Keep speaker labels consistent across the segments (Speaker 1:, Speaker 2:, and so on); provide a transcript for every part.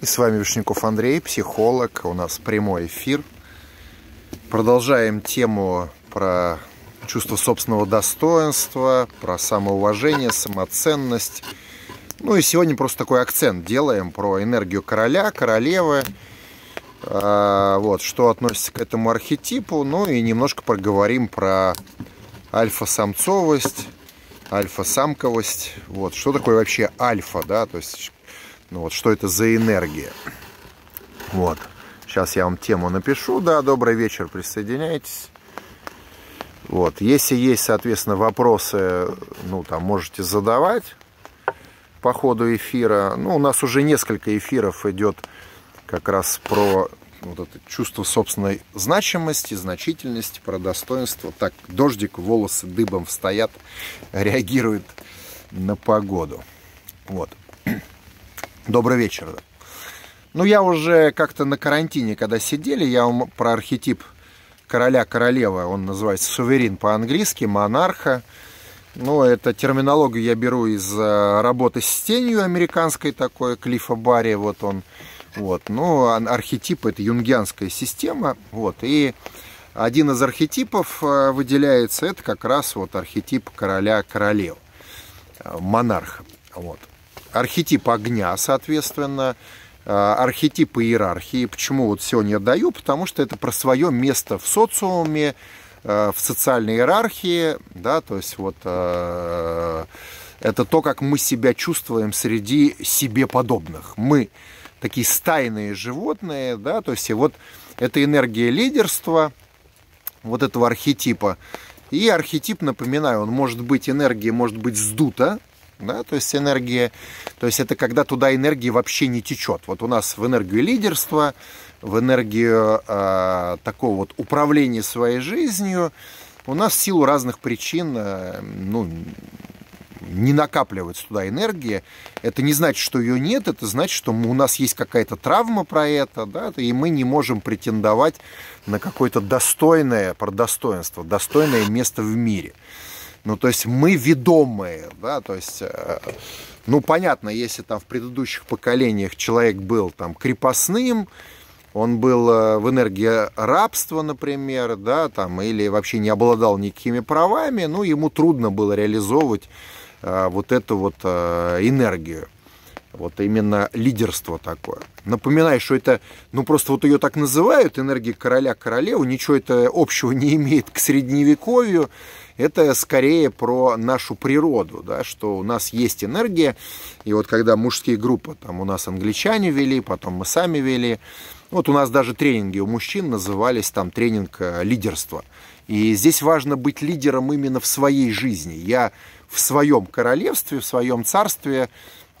Speaker 1: И с вами Вишняков Андрей, психолог. У нас прямой эфир. Продолжаем тему про чувство собственного достоинства, про самоуважение, самоценность. Ну и сегодня просто такой акцент делаем про энергию короля, королевы, а, вот, что относится к этому архетипу. Ну и немножко поговорим про альфа-самцовость, альфа-самковость. Вот, что такое вообще альфа, да, то есть ну вот что это за энергия? Вот. Сейчас я вам тему напишу. Да, добрый вечер, присоединяйтесь. Вот. Если есть, соответственно, вопросы, ну, там, можете задавать по ходу эфира. Ну, у нас уже несколько эфиров идет как раз про вот это чувство собственной значимости, значительности, про достоинство. Так, дождик, волосы дыбом встоят, реагирует на погоду. Вот. Добрый вечер. Ну, я уже как-то на карантине, когда сидели, я вам про архетип короля-королева, он называется суверин по-английски, монарха. Ну, это терминологию я беру из э, работы с тенью американской такой, Клиффа Барри, вот он. Вот. Ну, архетип – это юнгианская система. Вот. И один из архетипов э, выделяется, это как раз вот архетип короля-королев, э, монарха. Вот архетип огня, соответственно, э, архетипы иерархии. Почему вот сегодня я даю? Потому что это про свое место в социуме, э, в социальной иерархии, да, то есть вот э, это то, как мы себя чувствуем среди себе подобных. Мы такие стайные животные, да, то есть и вот это энергия лидерства, вот этого архетипа. И архетип, напоминаю, он может быть энергией, может быть сдута, да, то есть энергия, то есть это когда туда энергии вообще не течет. Вот у нас в энергию лидерства, в энергию э, такого вот управления своей жизнью, у нас в силу разных причин, э, ну, не накапливается туда энергия. Это не значит, что ее нет, это значит, что у нас есть какая-то травма про это, да, и мы не можем претендовать на какое-то достойное, про достоинство, достойное место в мире. Ну, то есть мы ведомые, да, то есть, э, ну, понятно, если там в предыдущих поколениях человек был там крепостным, он был э, в энергии рабства, например, да, там, или вообще не обладал никакими правами, ну, ему трудно было реализовывать э, вот эту вот э, энергию. Вот именно лидерство такое. Напоминаю, что это, ну просто вот ее так называют, энергия короля-королеву, ничего это общего не имеет к средневековью, это скорее про нашу природу, да, что у нас есть энергия, и вот когда мужские группы, там у нас англичане вели, потом мы сами вели, вот у нас даже тренинги у мужчин назывались там тренинг э, лидерства. И здесь важно быть лидером именно в своей жизни. Я в своем королевстве, в своем царстве,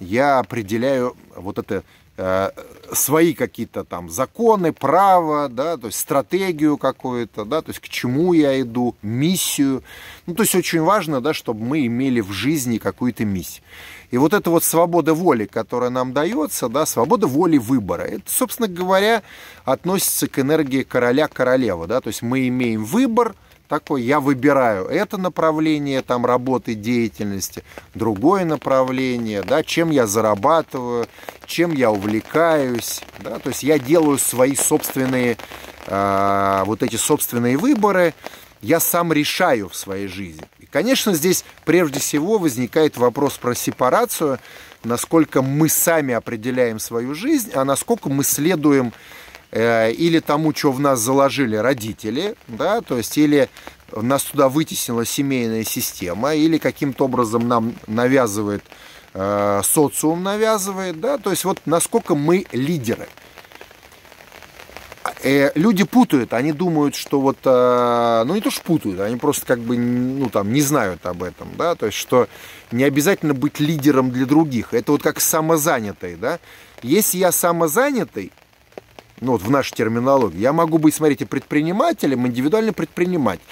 Speaker 1: я определяю вот это Э, свои какие-то там законы, право, да, то есть стратегию какую-то, да, то есть к чему я иду, миссию. Ну, то есть очень важно, да, чтобы мы имели в жизни какую-то миссию. И вот эта вот свобода воли, которая нам дается, да, свобода воли выбора, это, собственно говоря, относится к энергии короля-королева, да, то есть мы имеем выбор, такой, я выбираю это направление там работы, деятельности, другое направление, да, чем я зарабатываю, чем я увлекаюсь. Да? То есть я делаю свои собственные, э, вот эти собственные выборы, я сам решаю в своей жизни. И, конечно, здесь прежде всего возникает вопрос про сепарацию, насколько мы сами определяем свою жизнь, а насколько мы следуем э, или тому, что в нас заложили родители, да, то есть или нас туда вытеснила семейная система, или каким-то образом нам навязывает э, Э, социум навязывает, да, то есть вот насколько мы лидеры. А, э, люди путают, они думают, что вот, э, ну не то что путают, они просто как бы, ну там, не знают об этом, да, то есть что не обязательно быть лидером для других, это вот как самозанятый, да, если я самозанятый, ну вот в нашей терминологии, я могу быть, смотрите, предпринимателем, индивидуальный предприниматель,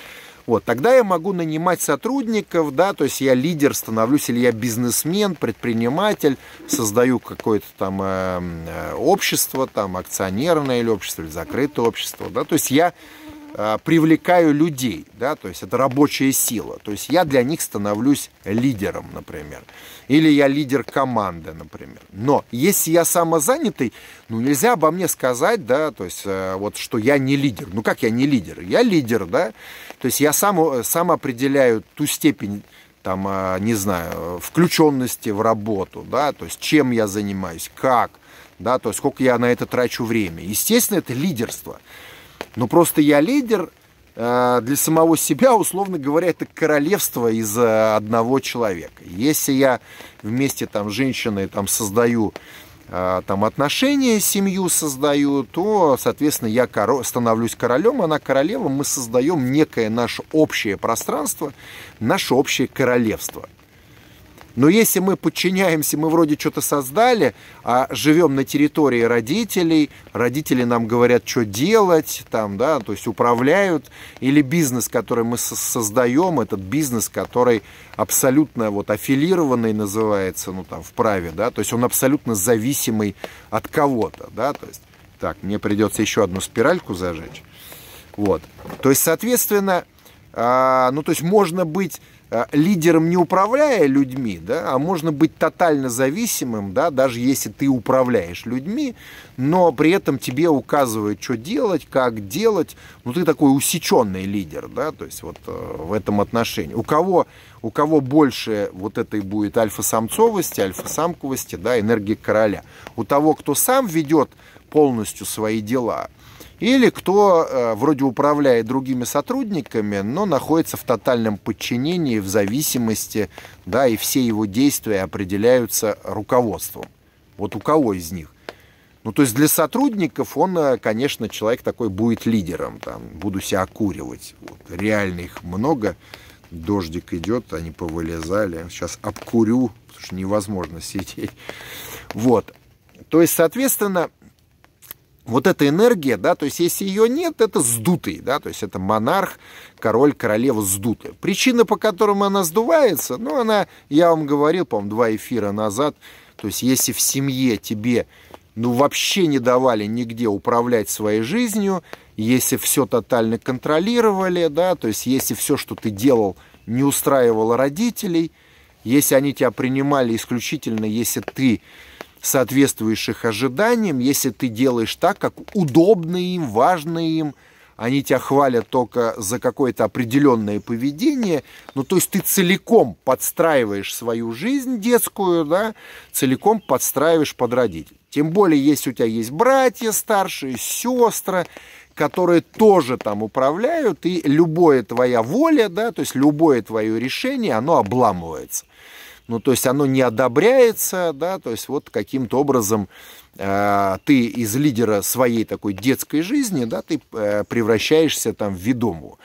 Speaker 1: вот, тогда я могу нанимать сотрудников, да, то есть я лидер становлюсь, или я бизнесмен, предприниматель, создаю какое-то там эм, э, общество, там акционерное или общество, или закрытое общество, да, то есть я Э, привлекаю людей, да, то есть это рабочая сила, то есть я для них становлюсь лидером, например, или я лидер команды, например. Но если я самозанятый, ну нельзя обо мне сказать, да, то есть э, вот что я не лидер. Ну как я не лидер? Я лидер, да, то есть я сам, э, сам определяю ту степень там, не знаю, включенности в работу, да, то есть чем я занимаюсь, как, да, то есть сколько я на это трачу время. Естественно, это лидерство. Но ну, просто я лидер э, для самого себя, условно говоря, это королевство из э, одного человека. Если я вместе там с женщиной там создаю э, там отношения, семью создаю, то, соответственно, я коро... становлюсь королем, она королева, мы создаем некое наше общее пространство, наше общее королевство. Но если мы подчиняемся, мы вроде что-то создали, а живем на территории родителей, родители нам говорят, что делать, там, да, то есть управляют, или бизнес, который мы создаем, этот бизнес, который абсолютно вот аффилированный называется, ну там, в праве, да, то есть он абсолютно зависимый от кого-то, да, то есть, так, мне придется еще одну спиральку зажечь. Вот. То есть, соответственно, а, ну, то есть можно быть Э, лидером не управляя людьми, да, а можно быть тотально зависимым, да, даже если ты управляешь людьми, но при этом тебе указывают, что делать, как делать. Ну, ты такой усеченный лидер, да, то есть вот э, в этом отношении. У кого, у кого больше вот этой будет альфа-самцовости, альфа-самковости, да, энергии короля. У того, кто сам ведет полностью свои дела – или кто э, вроде управляет другими сотрудниками, но находится в тотальном подчинении, в зависимости, да, и все его действия определяются руководством. Вот у кого из них? Ну, то есть для сотрудников он, э, конечно, человек такой будет лидером, там, буду себя окуривать. Вот, реально их много, дождик идет, они повылезали, сейчас обкурю, потому что невозможно сидеть. Вот, то есть, соответственно, вот эта энергия, да, то есть если ее нет, это сдутый, да, то есть это монарх, король, королева сдутая. Причина, по которым она сдувается, ну, она, я вам говорил, по-моему, два эфира назад, то есть если в семье тебе, ну, вообще не давали нигде управлять своей жизнью, если все тотально контролировали, да, то есть если все, что ты делал, не устраивало родителей, если они тебя принимали исключительно, если ты соответствующих ожиданиям, если ты делаешь так, как удобно им, важно им, они тебя хвалят только за какое-то определенное поведение, ну то есть ты целиком подстраиваешь свою жизнь детскую, да, целиком подстраиваешь под родителей. Тем более, если у тебя есть братья старшие, сестры, которые тоже там управляют, и любое твоя воля, да, то есть любое твое решение, оно обламывается ну, то есть оно не одобряется, да, то есть вот каким-то образом э, ты из лидера своей такой детской жизни, да, ты э, превращаешься там в ведомую.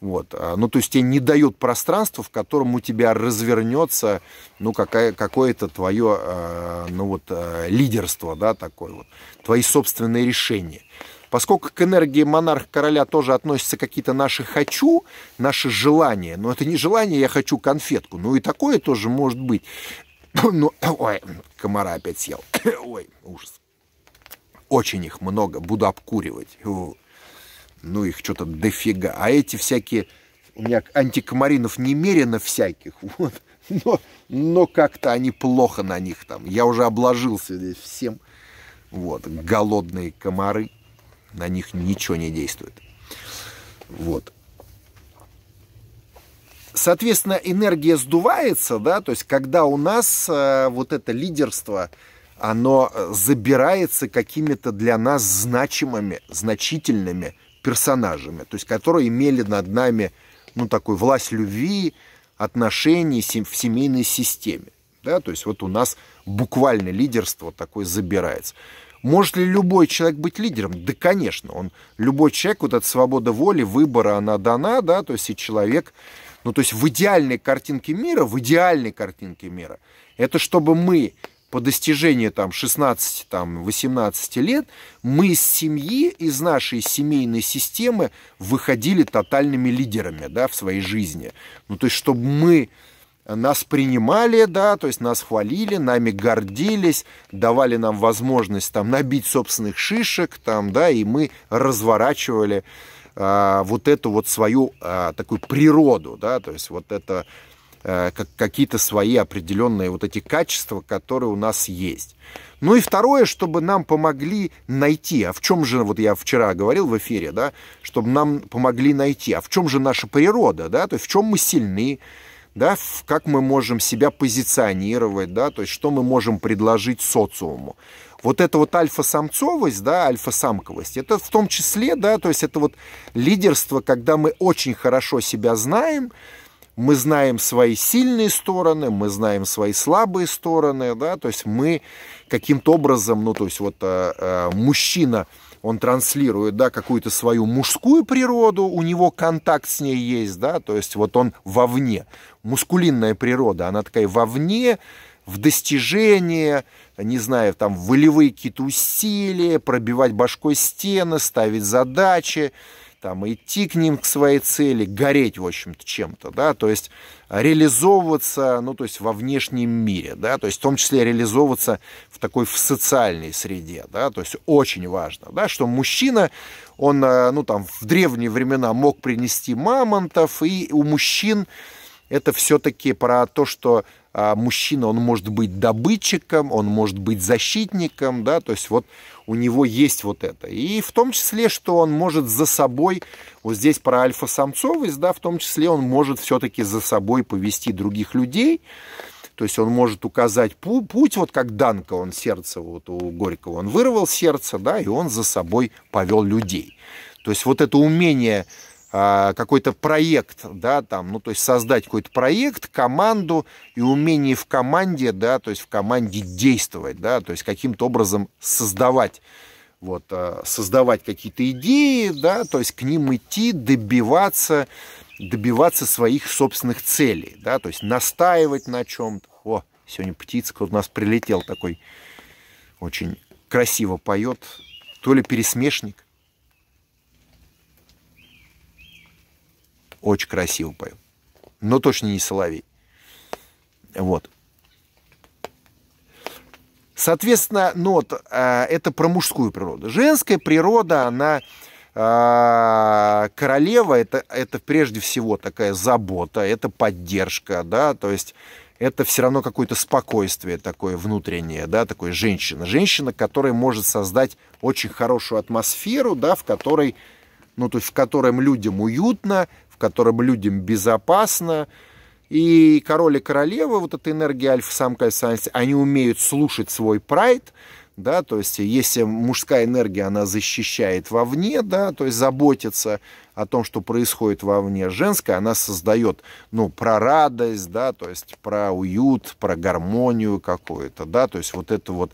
Speaker 1: Вот. А, ну, то есть тебе не дают пространства, в котором у тебя развернется, ну, какая, какое-то твое, э, ну, вот, э, лидерство, да, такое вот, твои собственные решения. Поскольку к энергии монарх короля тоже относятся какие-то наши «хочу», наши желания, но это не желание «я хочу конфетку», ну и такое тоже может быть. Ну, ой, комара опять съел. Ой, ужас. Очень их много, буду обкуривать. Ну, их что-то дофига. А эти всякие... У меня антикомаринов немерено всяких. Вот. Но, но как-то они плохо на них там. Я уже обложился здесь всем. Вот, голодные комары на них ничего не действует. Вот. Соответственно, энергия сдувается, да, то есть когда у нас э, вот это лидерство, оно э, забирается какими-то для нас значимыми, значительными персонажами, то есть которые имели над нами, ну, такой власть любви, отношений в семейной системе. Да? То есть вот у нас буквально лидерство такое забирается. Может ли любой человек быть лидером? Да, конечно, он, любой человек, вот эта свобода воли, выбора, она дана, да, то есть и человек, ну, то есть в идеальной картинке мира, в идеальной картинке мира, это чтобы мы по достижении там 16, там 18 лет, мы из семьи, из нашей семейной системы выходили тотальными лидерами, да, в своей жизни. Ну, то есть, чтобы мы нас принимали, да, то есть нас хвалили, нами гордились, давали нам возможность там набить собственных шишек, там, да, и мы разворачивали а, вот эту вот свою а, такую природу, да, то есть вот это а, как, какие-то свои определенные вот эти качества, которые у нас есть. Ну и второе, чтобы нам помогли найти, а в чем же, вот я вчера говорил в эфире, да, чтобы нам помогли найти, а в чем же наша природа, да, то есть в чем мы сильны, да, как мы можем себя позиционировать, да, то есть что мы можем предложить социуму. Вот эта вот альфа-самцовость, да, альфа-самковость, это в том числе, да, то есть это вот лидерство, когда мы очень хорошо себя знаем, мы знаем свои сильные стороны, мы знаем свои слабые стороны, да, то есть мы каким-то образом, ну, то есть вот э, э, мужчина, он транслирует, да, какую-то свою мужскую природу, у него контакт с ней есть, да, то есть вот он вовне. Мускулинная природа, она такая вовне, в достижение, не знаю, там волевые какие-то усилия, пробивать башкой стены, ставить задачи, там идти к ним, к своей цели, гореть, в общем-то, чем-то, да, то есть реализовываться, ну, то есть во внешнем мире, да, то есть в том числе реализовываться в такой в социальной среде, да, то есть очень важно, да, что мужчина, он, э, ну, там, в древние времена мог принести мамонтов, и у мужчин это все-таки про то, что а, мужчина, он может быть добытчиком, он может быть защитником, да, то есть вот у него есть вот это. И в том числе, что он может за собой, вот здесь про альфа-самцовость, да, в том числе он может все-таки за собой повести других людей, то есть он может указать пу путь, вот как Данка, он сердце, вот у Горького он вырвал сердце, да, и он за собой повел людей. То есть вот это умение а, какой-то проект, да, там, ну, то есть создать какой-то проект, команду и умение в команде, да, то есть в команде действовать, да, то есть каким-то образом создавать, вот, а, создавать какие-то идеи, да, то есть к ним идти, добиваться, добиваться своих собственных целей, да, то есть настаивать на чем-то. О, сегодня птица у нас прилетел такой, очень красиво поет, то ли пересмешник, Очень красиво пою. Но точно не соловей. Вот. Соответственно, нот ну э, а, это про мужскую природу. Женская природа, она э, королева, это, это прежде всего такая забота, это поддержка, да, то есть это все равно какое-то спокойствие такое внутреннее, да, такой женщина. Женщина, которая может создать очень хорошую атмосферу, да, в которой, ну, то есть в которой людям уютно, в котором людям безопасно. И король и королева, вот эта энергия альфа-самка, альфа они умеют слушать свой прайд, да, то есть если мужская энергия, она защищает вовне, да, то есть заботится о том, что происходит вовне, женская, она создает, ну, про радость, да, то есть про уют, про гармонию какую-то, да, то есть вот это вот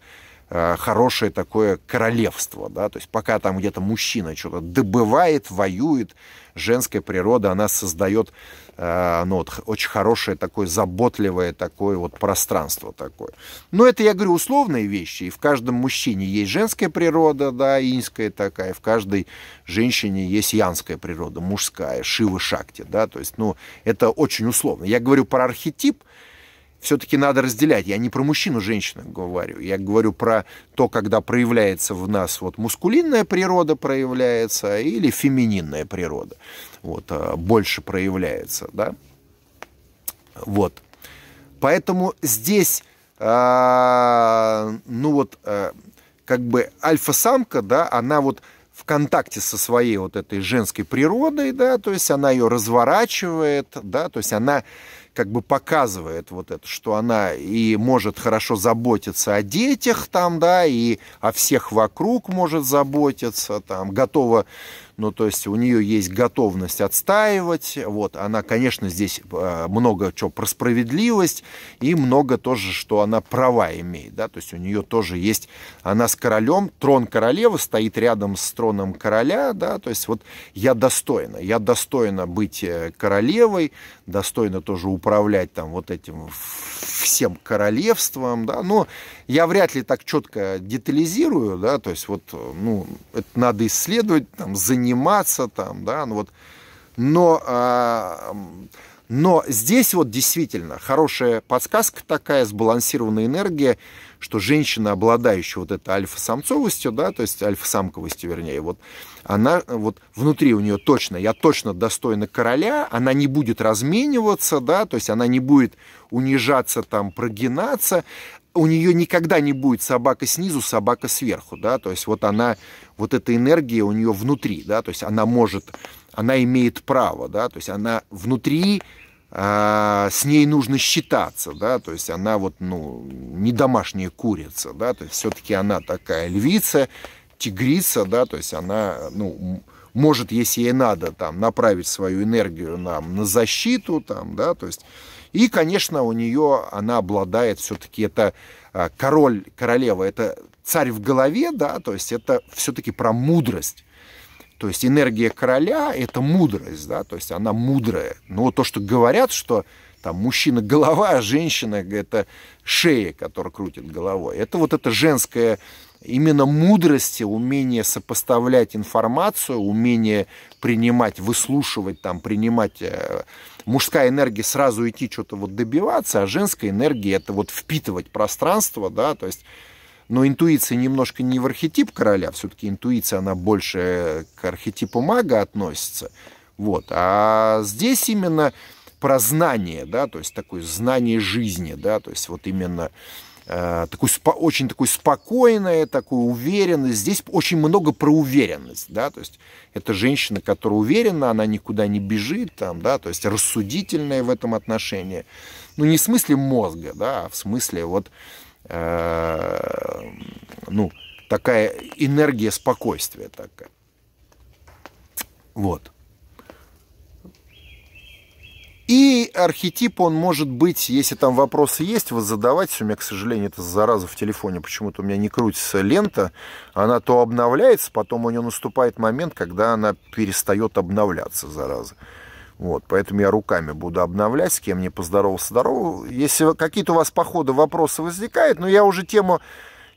Speaker 1: Э, хорошее такое королевство, да, то есть пока там где-то мужчина что-то добывает, воюет, женская природа, она создает, э, ну, вот, очень хорошее такое заботливое такое вот пространство такое. Но это, я говорю, условные вещи, и в каждом мужчине есть женская природа, да, инская такая, в каждой женщине есть янская природа, мужская, шива-шакти, да, то есть, ну, это очень условно. Я говорю про архетип – все-таки надо разделять. Я не про мужчину-женщину говорю, я говорю про то, когда проявляется в нас вот мускулинная природа проявляется или фемининная природа вот, э, больше проявляется, да. Вот. Поэтому здесь, э, ну вот, э, как бы альфа-самка, да, она вот в контакте со своей вот этой женской природой, да, то есть она ее разворачивает, да, то есть она как бы показывает вот это, что она и может хорошо заботиться о детях там, да, и о всех вокруг может заботиться, там, готова ну, то есть у нее есть готовность отстаивать, вот, она, конечно, здесь э, много чего про справедливость и много тоже, что она права имеет, да, то есть у нее тоже есть, она с королем, трон королевы стоит рядом с троном короля, да, то есть вот я достойна, я достойна быть э, королевой, достойна тоже управлять там вот этим всем королевством, да, но я вряд ли так четко детализирую, да, то есть вот, э, ну, это надо исследовать, там, заниматься заниматься там, да, ну вот. Но, а, но здесь вот действительно хорошая подсказка такая, сбалансированная энергия, что женщина, обладающая вот этой альфа-самцовостью, да, то есть альфа-самковостью, вернее, вот она вот внутри у нее точно, я точно достойна короля, она не будет размениваться, да, то есть она не будет унижаться, там, прогинаться, у нее никогда не будет собака снизу, собака сверху, да, то есть вот она, вот эта энергия у нее внутри, да, то есть она может, она имеет право, да, то есть она внутри, а, с ней нужно считаться, да, то есть она вот, ну, не домашняя курица, да, то есть все-таки она такая львица, тигрица, да, то есть она, ну, может, если ей надо, там, направить свою энергию нам на защиту, там, да, то есть и, конечно, у нее она обладает все-таки это а, король, королева, это царь в голове, да, то есть это все-таки про мудрость. То есть энергия короля – это мудрость, да, то есть она мудрая. Но то, что говорят, что там мужчина – голова, а женщина – это шея, которая крутит головой. Это вот это женское именно мудрости, умение сопоставлять информацию, умение принимать, выслушивать, там, принимать э, мужская энергия сразу идти что-то вот добиваться, а женская энергия это вот впитывать пространство, да, то есть, но интуиция немножко не в архетип короля, все-таки интуиция, она больше к архетипу мага относится, вот, а здесь именно про знание, да, то есть такое знание жизни, да, то есть вот именно Э, такой, очень такой спокойная, такой уверенность. Здесь очень много про уверенность, да, то есть это женщина, которая уверена, она никуда не бежит, там, да, то есть рассудительная в этом отношении. Ну, не в смысле мозга, да, а в смысле вот, э, ну, такая энергия спокойствия такая. Вот. И архетип, он может быть, если там вопросы есть, вот задавать. У меня, к сожалению, это зараза в телефоне, почему-то у меня не крутится лента. Она то обновляется, потом у нее наступает момент, когда она перестает обновляться, зараза. Вот, поэтому я руками буду обновлять, с кем не поздоровался, здорово. Если какие-то у вас по вопросы возникают, но я уже тему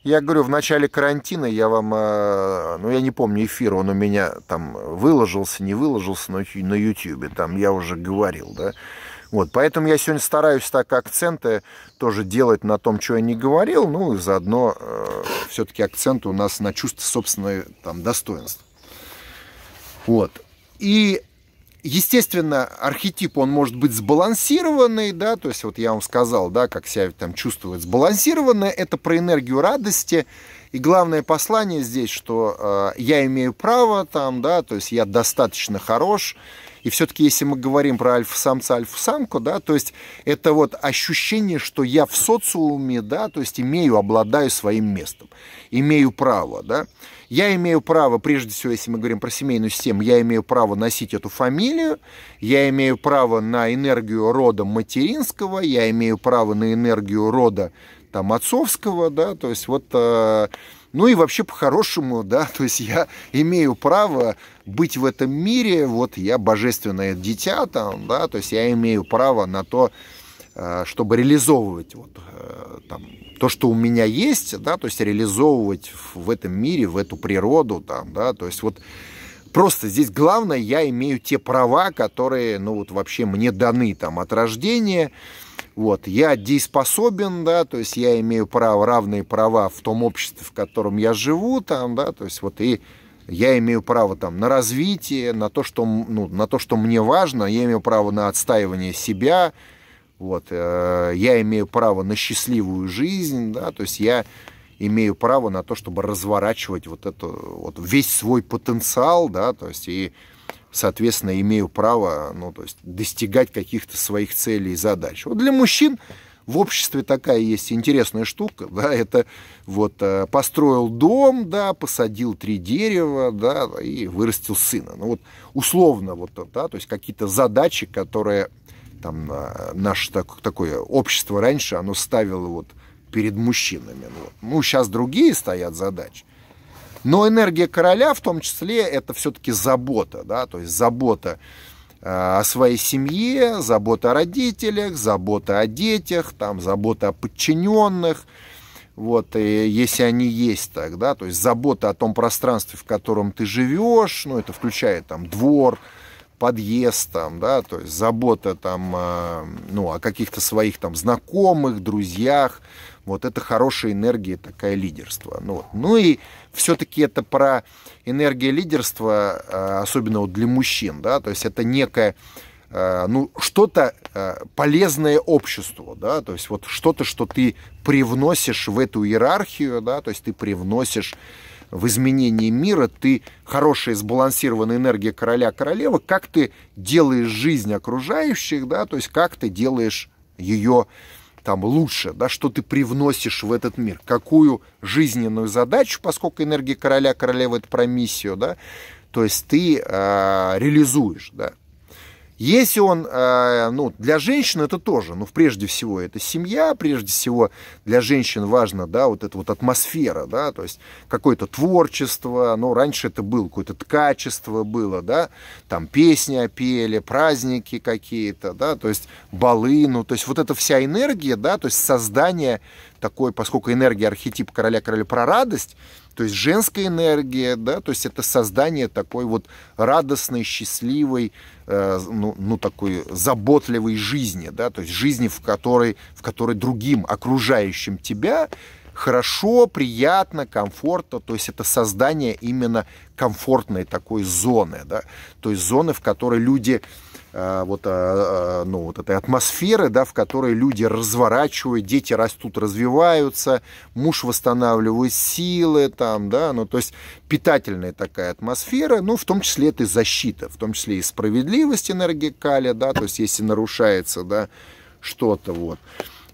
Speaker 1: я говорю, в начале карантина я вам, э, ну я не помню эфир, он у меня там выложился, не выложился, но на YouTube, там я уже говорил, да. Вот, поэтому я сегодня стараюсь так акценты тоже делать на том, что я не говорил, ну и заодно э, все-таки акценты у нас на чувство собственного там достоинства. Вот. И Естественно, архетип, он может быть сбалансированный, да, то есть вот я вам сказал, да, как себя там чувствует сбалансированное, это про энергию радости, и главное послание здесь, что э, я имею право там, да, то есть я достаточно хорош. И все-таки, если мы говорим про альфа-самца, альфа-самку, да, то есть это вот ощущение, что я в социуме, да, то есть имею, обладаю своим местом, имею право, да. Я имею право, прежде всего, если мы говорим про семейную систему, я имею право носить эту фамилию, я имею право на энергию рода материнского, я имею право на энергию рода там отцовского, да, то есть вот, э, ну и вообще по-хорошему, да, то есть я имею право быть в этом мире, вот я божественное дитя там, да, то есть я имею право на то, э, чтобы реализовывать вот э, там то, что у меня есть, да, то есть реализовывать в этом мире, в эту природу, там, да, то есть вот просто здесь главное, я имею те права, которые, ну вот вообще мне даны там от рождения, вот, я дееспособен, да, то есть я имею право, равные права в том обществе, в котором я живу, там, да, то есть вот и я имею право там на развитие, на то, что, ну, на то, что мне важно, я имею право на отстаивание себя, вот, э, я имею право на счастливую жизнь, да, то есть я имею право на то, чтобы разворачивать вот это, вот весь свой потенциал, да, то есть и, соответственно, имею право, ну, то есть достигать каких-то своих целей и задач. Вот для мужчин в обществе такая есть интересная штука, да, это вот э, построил дом, да, посадил три дерева, да, и вырастил сына. Ну вот условно вот, да, то есть какие-то задачи, которые там а, наше так, такое общество раньше, оно ставило вот перед мужчинами. Ну вот. Ну, сейчас другие стоят задачи. Но энергия короля в том числе это все-таки забота, да, то есть забота а, о своей семье, забота о родителях, забота о детях, там, забота о подчиненных, вот, и если они есть тогда, то есть забота о том пространстве, в котором ты живешь, ну, это включает там двор, подъезд там, да, то есть забота там, а, ну, о каких-то своих там знакомых, друзьях, вот это хорошая энергия, такая лидерство. Ну, вот. ну и все-таки это про энергия лидерства, а, особенно вот для мужчин, да, то есть это некое, а, ну, что-то полезное обществу, да, то есть вот что-то, что ты привносишь в эту иерархию, да, то есть ты привносишь в изменении мира, ты хорошая сбалансированная энергия короля-королевы, как ты делаешь жизнь окружающих, да, то есть как ты делаешь ее там лучше, да, что ты привносишь в этот мир, какую жизненную задачу, поскольку энергия короля-королевы это про миссию, да, то есть ты э, реализуешь, да, если он, э, ну, для женщин это тоже, ну, прежде всего, это семья, прежде всего, для женщин важно, да, вот эта вот атмосфера, да, то есть какое-то творчество, ну, раньше это было, какое-то ткачество было, да, там песни пели, праздники какие-то, да, то есть балы, ну, то есть вот эта вся энергия, да, то есть создание такой, поскольку энергия архетип короля королю про радость, то есть женская энергия, да, то есть это создание такой вот радостной, счастливой, э, ну, ну такой заботливой жизни, да, то есть жизни, в которой, в которой другим, окружающим тебя хорошо, приятно, комфортно, то есть это создание именно комфортной такой зоны, да, то есть зоны, в которой люди Э, вот, э, э, ну, вот этой атмосферы, да, в которой люди разворачивают, дети растут, развиваются, муж восстанавливает силы, там, да, ну, то есть питательная такая атмосфера, ну, в том числе это и защита, в том числе и справедливость энергии каля, да, то есть если нарушается, да, что-то вот.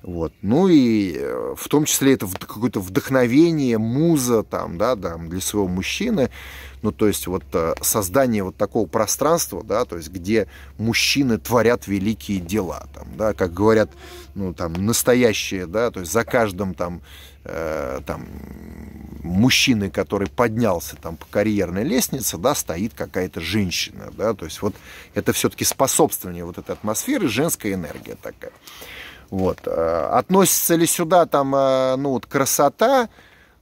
Speaker 1: Вот. Ну и э, в том числе это какое-то вдохновение, муза там, да, там, для своего мужчины. Ну, то есть вот э, создание вот такого пространства, да, то есть где мужчины творят великие дела, там, да, как говорят, ну, там, настоящие, да, то есть за каждым там, э, там мужчиной, который поднялся там по карьерной лестнице, да, стоит какая-то женщина, да, то есть вот это все-таки способствование вот этой атмосферы, женская энергия такая. Вот. Э, относится ли сюда там, э, ну, вот красота?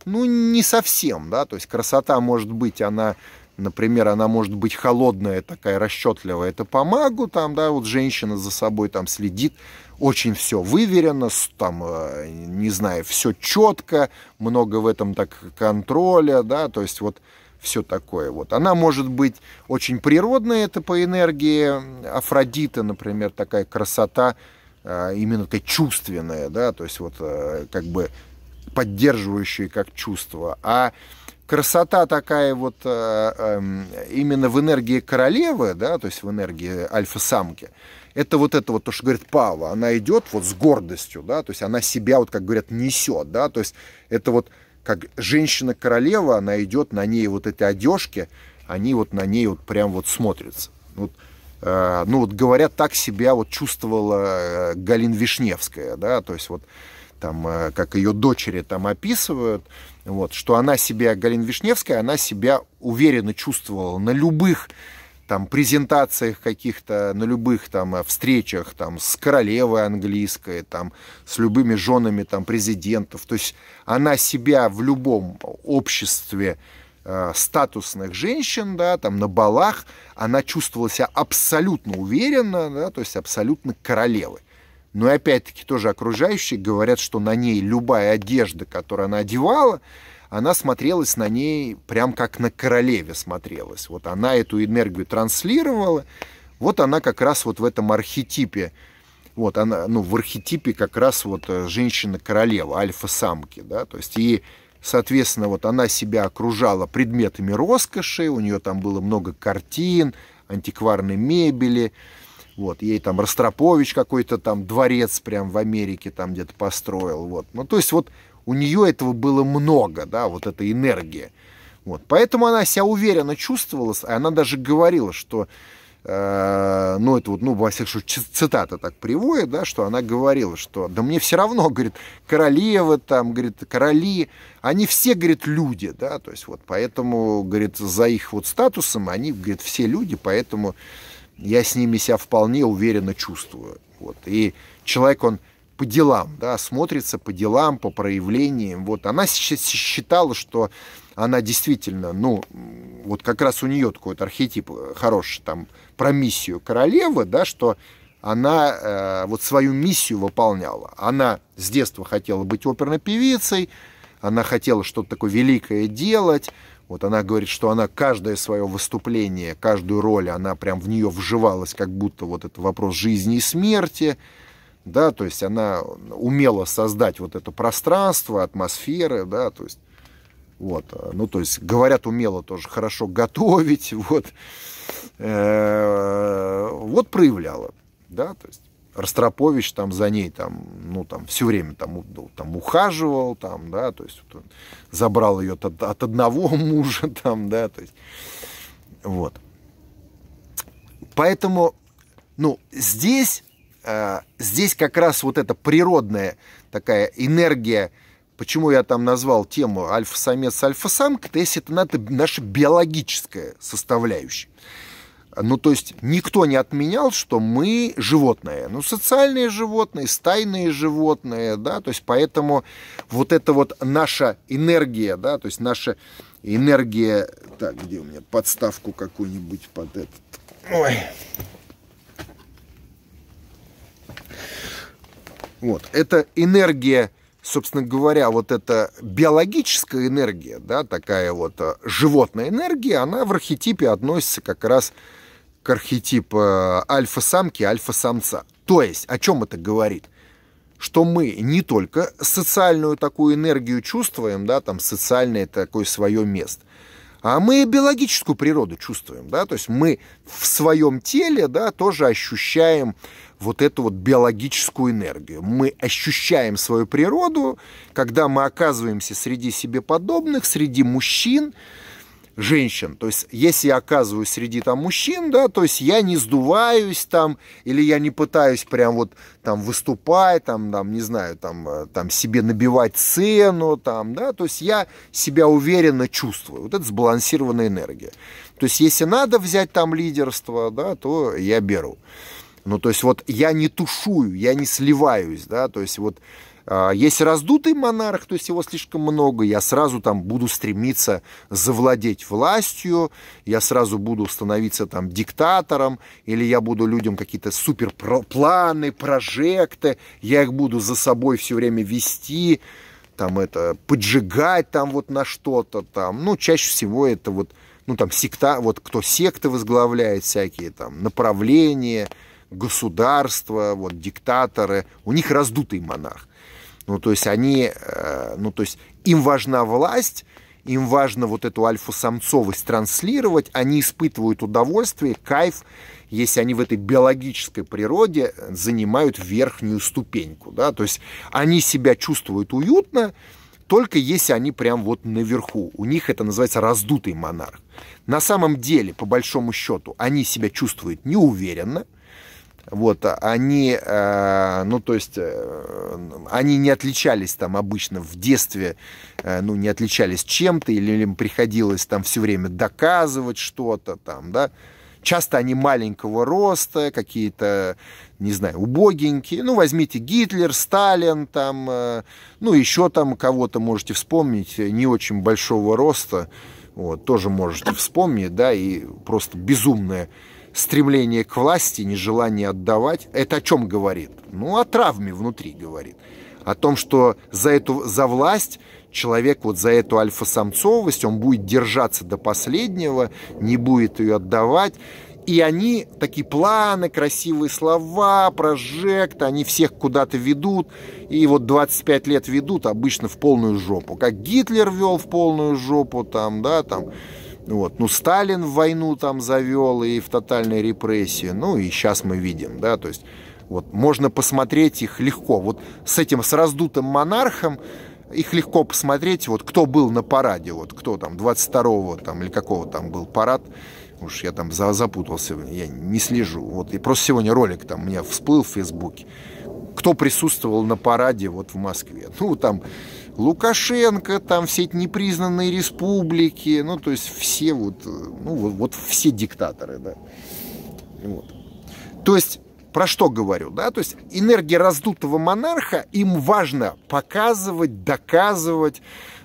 Speaker 1: Ну, не совсем, да, то есть красота может быть, она, например, она может быть холодная, такая расчетливая, это помагу, там, да, вот женщина за собой там следит, очень все выверено, там, э, не знаю, все четко, много в этом так контроля, да, то есть вот все такое вот. Она может быть очень природная, это по энергии Афродита, например, такая красота, а, именно такая чувственное, да, то есть вот э, как бы поддерживающее как чувство, а красота такая вот э, эм, именно в энергии королевы, да, то есть в энергии альфа-самки, это вот это вот то, что говорит Павла, она идет вот с гордостью, да, то есть она себя вот, как говорят, несет, да, то есть это вот как женщина-королева, она идет на ней вот эти одежки, они вот на ней вот прям вот смотрятся. Вот Э, ну вот говорят, так себя вот чувствовала э, Галин Вишневская, да, то есть вот там, э, как ее дочери там описывают, вот, что она себя, Галина Вишневская, она себя уверенно чувствовала на любых там презентациях каких-то, на любых там встречах там с королевой английской, там с любыми женами там президентов. То есть она себя в любом обществе Э, статусных женщин, да, там на балах, она чувствовала себя абсолютно уверенно, да, то есть абсолютно королевой. Но и опять-таки тоже окружающие говорят, что на ней любая одежда, которую она одевала, она смотрелась на ней прям как на королеве смотрелась. Вот она эту энергию транслировала, вот она как раз вот в этом архетипе, вот она, ну, в архетипе как раз вот э, женщина-королева, альфа-самки, да, то есть и Соответственно, вот она себя окружала предметами роскоши, у нее там было много картин, антикварной мебели. Вот, ей там Ростропович какой-то там дворец прям в Америке там где-то построил. Вот. Ну, то есть вот у нее этого было много, да, вот эта энергия. Вот. Поэтому она себя уверенно чувствовала, и она даже говорила, что Э, ну, это вот, ну, во всех случаях, цитата так приводит, да, что она говорила, что, да мне все равно, говорит, королева там, говорит, короли, они все, говорит, люди, да, то есть вот поэтому, говорит, за их вот статусом они, говорит, все люди, поэтому я с ними себя вполне уверенно чувствую, вот, и человек, он, по делам, да, смотрится по делам, по проявлениям. Вот она считала, что она действительно, ну, вот как раз у нее такой вот архетип э, хороший, там, про миссию королевы, да, что она э, вот свою миссию выполняла. Она с детства хотела быть оперной певицей, она хотела что-то такое великое делать. Вот она говорит, что она каждое свое выступление, каждую роль, она прям в нее вживалась, как будто вот это вопрос жизни и смерти да, то есть она умела создать вот это пространство, атмосферы, да, то есть, вот, э, ну, то есть, говорят, умела тоже хорошо готовить, вот, э, вот проявляла, да, то есть, Ростропович там за ней там, ну, там все время там, ну, там ухаживал, там, да, то есть вот забрал ее от, от одного мужа там, да, то есть, вот. Поэтому, ну, здесь а, здесь как раз вот эта природная такая энергия, почему я там назвал тему альфа-самец, альфа-самка, то есть это наша биологическая составляющая. Ну, то есть никто не отменял, что мы животные. Ну, социальные животные, стайные животные, да, то есть поэтому вот эта вот наша энергия, да, то есть наша энергия... Так, где у меня подставку какую-нибудь под этот... Ой, вот. Это энергия, собственно говоря, вот эта биологическая энергия, да, такая вот э, животная энергия, она в архетипе относится как раз к архетипу э, альфа-самки, альфа-самца. То есть, о чем это говорит? что мы не только социальную такую энергию чувствуем, да, там социальное такое свое место, а мы биологическую природу чувствуем, да, то есть мы в своем теле, да, тоже ощущаем вот эту вот биологическую энергию. Мы ощущаем свою природу, когда мы оказываемся среди себе подобных, среди мужчин, женщин. То есть, если я оказываюсь среди там мужчин, да, то есть я не сдуваюсь там, или я не пытаюсь прям вот там выступать, там, там не знаю, там, э, там себе набивать цену, там, да, то есть я себя уверенно чувствую. Вот это сбалансированная энергия. То есть, если надо взять там лидерство, да, то я беру. Ну, то есть вот я не тушую, я не сливаюсь, да, то есть вот а, есть раздутый монарх, то есть его слишком много, я сразу там буду стремиться завладеть властью, я сразу буду становиться там диктатором, или я буду людям какие-то суперпланы, планы, прожекты, я их буду за собой все время вести, там это, поджигать там вот на что-то там. Ну, чаще всего это вот, ну там секта, вот кто секты возглавляет всякие там направления, государства, вот диктаторы, у них раздутый монарх. Ну, то есть они, э, ну, то есть им важна власть, им важно вот эту альфа-самцовость транслировать, они испытывают удовольствие, кайф, если они в этой биологической природе занимают верхнюю ступеньку, да, то есть они себя чувствуют уютно, только если они прям вот наверху. У них это называется раздутый монарх. На самом деле, по большому счету, они себя чувствуют неуверенно, вот, а, они, э, ну, то есть, э, они не отличались там обычно в детстве, э, ну, не отличались чем-то, или им приходилось там все время доказывать что-то там, да. Часто они маленького роста, какие-то, не знаю, убогенькие. Ну, возьмите Гитлер, Сталин, там, ну, еще там кого-то можете вспомнить, не очень большого роста, вот, тоже можете вспомнить, да, и просто безумное стремление к власти, нежелание отдавать, это о чем говорит? Ну, о травме внутри говорит. О том, что за, эту, за власть человек вот за эту альфа-самцовость, он будет держаться до последнего, не будет ее отдавать. И они, такие планы, красивые слова, прожект, они всех куда-то ведут. И вот 25 лет ведут обычно в полную жопу. Как Гитлер вел в полную жопу, там, да, там, вот. Ну, Сталин в войну там завел и в тотальной репрессии. Ну, и сейчас мы видим, да, то есть вот можно посмотреть их легко. Вот с этим, с раздутым монархом, их легко посмотреть, вот кто был на параде, вот кто там 22-го там или какого там был парад, уж я там за, запутался, я не слежу. Вот и просто сегодня ролик там мне всплыл в Фейсбуке. Кто присутствовал на параде вот в Москве? Ну там Лукашенко, там все эти непризнанные республики, ну, то есть все вот, ну, вот, вот все диктаторы, да. Вот. То есть про что говорю, да, то есть энергия раздутого монарха, им важно показывать, доказывать,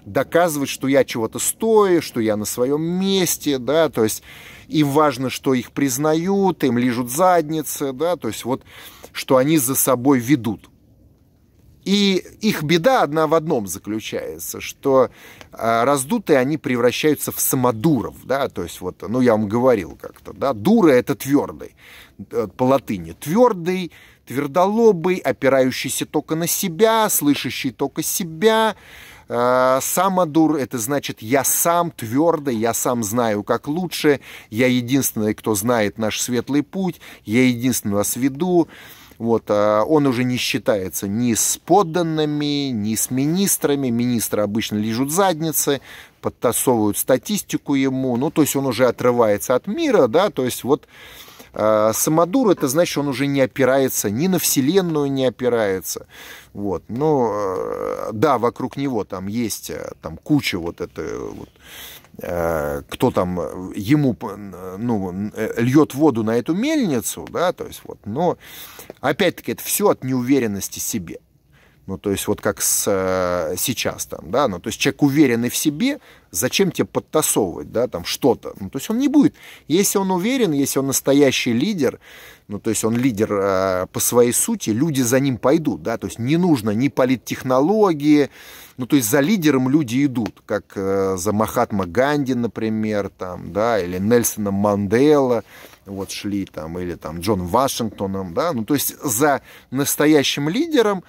Speaker 1: доказывать, что я чего-то стою, что я на своем месте, да, то есть им важно, что их признают, им лижут задницы, да, то есть вот, что они за собой ведут. И их беда одна в одном заключается, что а, раздутые они превращаются в самодуров, да, то есть вот, ну я вам говорил как-то, да, дура это твердый, э, по латыни, твердый, твердолобый, опирающийся только на себя, слышащий только себя, а, Самодур – это значит «я сам твердый, я сам знаю, как лучше, я единственный, кто знает наш светлый путь, я единственный вас веду». Вот, а, он уже не считается ни с подданными, ни с министрами. Министры обычно лежат задницы, подтасовывают статистику ему. Ну, то есть он уже отрывается от мира, да, то есть вот а, самодур, это значит, он уже не опирается, ни на Вселенную не опирается. Вот. Ну, а, да, вокруг него там есть там, куча вот этой вот Э, кто там э, ему ну, э, льет воду на эту мельницу, да, то есть вот, но опять-таки это все от неуверенности себе. Ну, то есть вот как с, сейчас там, да, ну, то есть человек уверенный в себе, зачем тебе подтасовывать, да, там что-то. Ну, то есть он не будет. Если он уверен, если он настоящий лидер, ну, то есть он лидер э, по своей сути, люди за ним пойдут, да, то есть не нужно ни политтехнологии, ну, то есть за лидером люди идут, как э, за Махатма Ганди, например, там, да, или Нельсоном Мандела, вот шли там, или там Джон Вашингтоном, да, ну, то есть за настоящим лидером,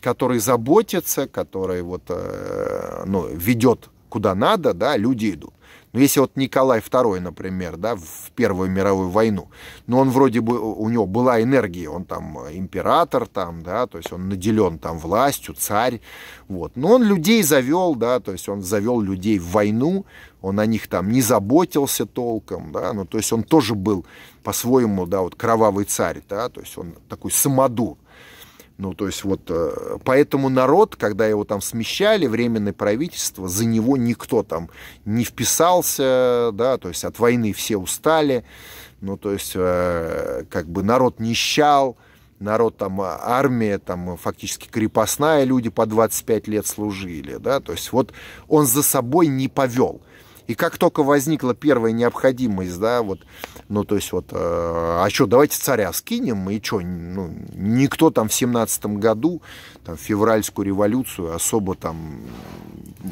Speaker 1: который заботится, который вот, э, ну, ведет куда надо, да, люди идут. Ну, если вот Николай II, например, да, в Первую мировую войну, но ну, он вроде бы, у него была энергия, он там император, там, да, то есть он наделен там властью, царь, вот. Но он людей завел, да, то есть он завел людей в войну, он о них там не заботился толком, да, ну, то есть он тоже был по-своему, да, вот кровавый царь, да, то есть он такой самодур. Ну, то есть вот э, поэтому народ, когда его там смещали, временное правительство, за него никто там не вписался, да, то есть от войны все устали, ну, то есть э, как бы народ нищал, народ там, э, армия там фактически крепостная, люди по 25 лет служили, да, то есть вот он за собой не повел. И как только возникла первая необходимость, да, вот, ну, то есть вот, э, а что, давайте царя скинем, и что, ну, никто там в семнадцатом году, там, февральскую революцию, особо там,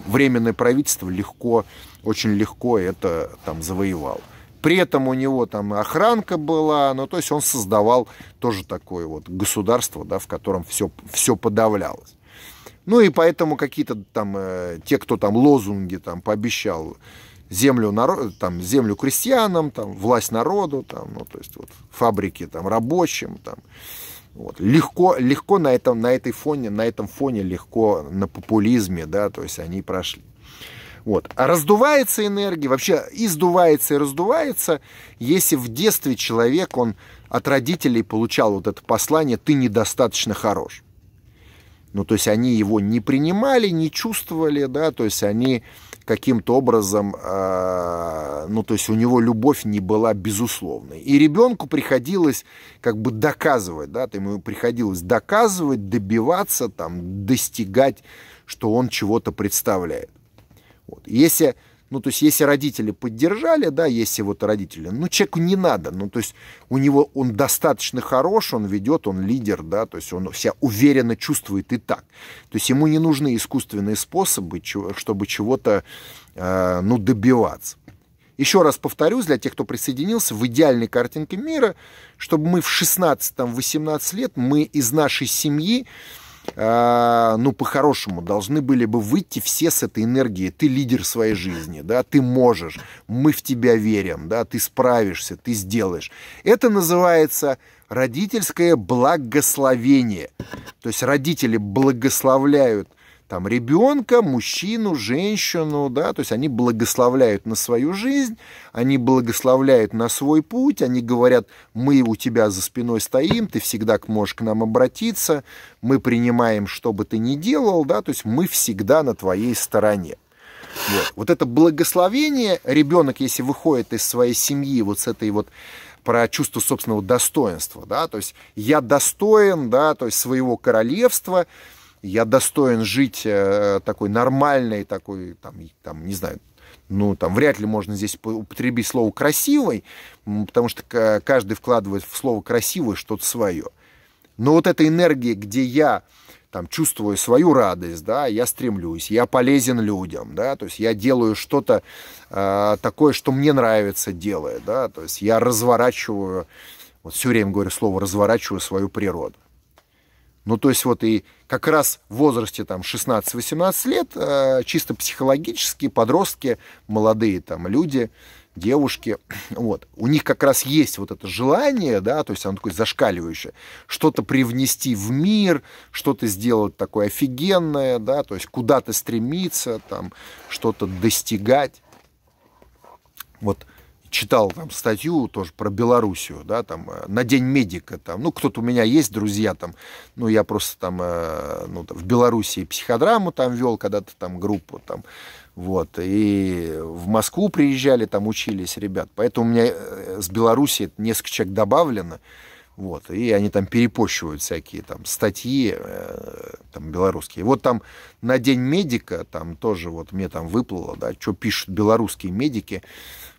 Speaker 1: временное правительство легко, очень легко это там завоевал. При этом у него там охранка была, ну, то есть он создавал тоже такое вот государство, да, в котором все, все подавлялось. Ну и поэтому какие-то там, э, те, кто там лозунги там пообещал землю, народ, там, землю крестьянам, там, власть народу, там, ну, то есть вот, фабрики там, рабочим. Там, вот. Легко, легко на, этом, на, этой фоне, на этом фоне, легко на популизме, да, то есть они прошли. Вот. А раздувается энергия, вообще издувается и раздувается, если в детстве человек, он от родителей получал вот это послание «ты недостаточно хорош». Ну, то есть они его не принимали, не чувствовали, да, то есть они каким-то образом, э, ну, то есть у него любовь не была безусловной. И ребенку приходилось как бы доказывать, да, ему приходилось доказывать, добиваться, там, достигать, что он чего-то представляет. Вот. Если ну, то есть, если родители поддержали, да, если вот родители, ну, человеку не надо, ну, то есть, у него, он достаточно хорош, он ведет, он лидер, да, то есть, он себя уверенно чувствует и так. То есть, ему не нужны искусственные способы, чтобы чего-то, э, ну, добиваться. Еще раз повторюсь, для тех, кто присоединился, в идеальной картинке мира, чтобы мы в 16-18 лет, мы из нашей семьи, а, ну, по-хорошему, должны были бы выйти все с этой энергии. Ты лидер своей жизни, да, ты можешь, мы в тебя верим, да, ты справишься, ты сделаешь. Это называется родительское благословение. То есть родители благословляют там ребенка, мужчину, женщину, да, то есть они благословляют на свою жизнь, они благословляют на свой путь, они говорят, мы у тебя за спиной стоим, ты всегда можешь к нам обратиться, мы принимаем, что бы ты ни делал, да, то есть мы всегда на твоей стороне. Вот. вот это благословение, ребенок, если выходит из своей семьи вот с этой вот про чувство собственного достоинства, да, то есть я достоин, да, то есть своего королевства, я достоин жить э, такой нормальной, такой, там, там, не знаю, ну, там, вряд ли можно здесь употребить слово «красивый», потому что каждый вкладывает в слово «красивый» что-то свое. Но вот эта энергия, где я там, чувствую свою радость, да, я стремлюсь, я полезен людям, да, то есть я делаю что-то э, такое, что мне нравится делать, да, то есть я разворачиваю, вот все время говорю слово «разворачиваю» свою природу. Ну, то есть вот и как раз в возрасте там 16-18 лет э, чисто психологически подростки, молодые там люди, девушки, вот, у них как раз есть вот это желание, да, то есть оно такое зашкаливающее, что-то привнести в мир, что-то сделать такое офигенное, да, то есть куда-то стремиться, там, что-то достигать. Вот, читал там статью тоже про Белоруссию, да, там, э, на День медика, там, ну, кто-то у меня есть, друзья, там, ну, я просто там, э, ну, там, в Белоруссии психодраму там вел когда-то там группу, там, вот, и в Москву приезжали, там учились ребят, поэтому у меня э, с Белоруссии несколько человек добавлено, вот, и они там перепощивают всякие там статьи э, там, белорусские. Вот там на День медика, там тоже вот мне там выплыло, да, что пишут белорусские медики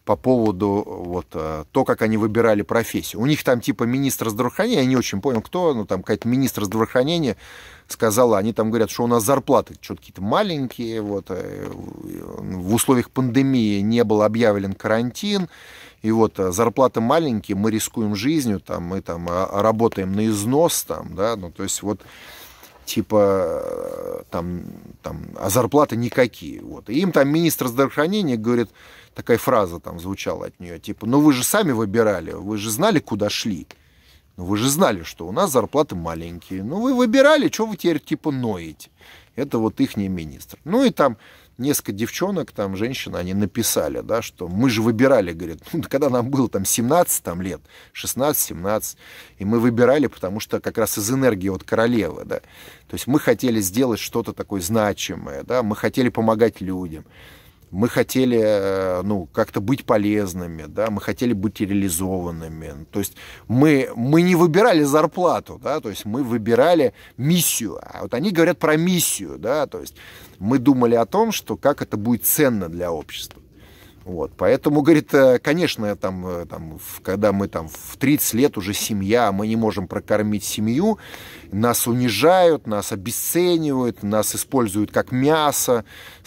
Speaker 1: по поводу вот э, то, как они выбирали профессию. У них там типа министр здравоохранения, я не очень понял, кто, но там какая-то министр здравоохранения сказала, они там говорят, что у нас зарплаты что-то какие-то маленькие, вот, э, в условиях пандемии не был объявлен карантин, и вот э, зарплаты маленькие, мы рискуем жизнью, там, мы там а, а, работаем на износ, там, да, ну, то есть вот типа э, там, там, а зарплаты никакие. Вот. И им там министр здравоохранения говорит, такая фраза там звучала от нее, типа, ну вы же сами выбирали, вы же знали, куда шли. Ну вы же знали, что у нас зарплаты маленькие. Ну вы выбирали, что вы теперь типа ноете. Это вот их министр. Ну и там несколько девчонок, там, женщин, они написали, да, что мы же выбирали, говорит, ну, когда нам было там 17 там, лет, 16-17, и мы выбирали, потому что как раз из энергии вот королевы, да, то есть мы хотели сделать что-то такое значимое, да, мы хотели помогать людям мы хотели э, ну, как-то быть полезными, да, мы хотели быть реализованными. То есть мы, мы не выбирали зарплату, да, то есть мы выбирали миссию. А вот они говорят про миссию, да, то есть мы думали о том, что как это будет ценно для общества. Вот, поэтому, говорит, э, конечно, там, э, там, когда мы там в 30 лет уже семья, мы не можем прокормить семью, нас унижают, нас обесценивают, нас используют как мясо.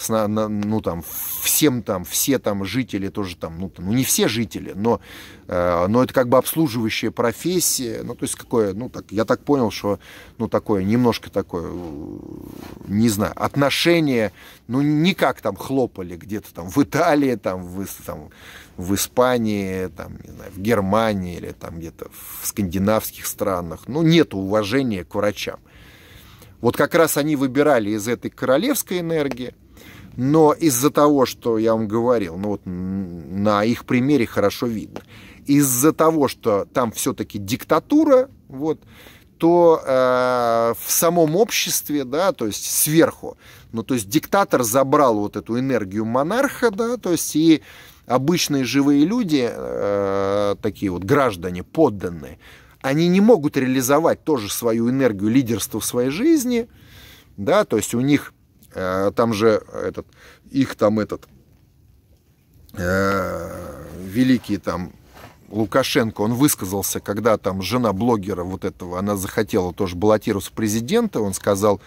Speaker 1: Ну, там, всем там, все там жители тоже там, ну, ну не все жители, но, э, но это как бы обслуживающая профессия. Ну, то есть, какое, ну, так, я так понял, что, ну, такое, немножко такое, э, не знаю, отношение, ну, не как там хлопали где-то там в Италии, там, в, там, в Испании, там, не знаю, в Германии или там где-то в скандинавских странах, ну, нет уважения к врачам. Вот как раз они выбирали из этой королевской энергии, но из-за того, что я вам говорил, ну вот на их примере хорошо видно, из-за того, что там все-таки диктатура, вот, то э, в самом обществе, да, то есть сверху, ну то есть диктатор забрал вот эту энергию монарха, да, то есть и обычные живые люди, э, такие вот граждане, подданные, они не могут реализовать тоже свою энергию лидерства в своей жизни, да, то есть у них э, там же этот, их там этот э, великий там Лукашенко, он высказался, когда там жена блогера вот этого, она захотела тоже баллотироваться президента, он сказал,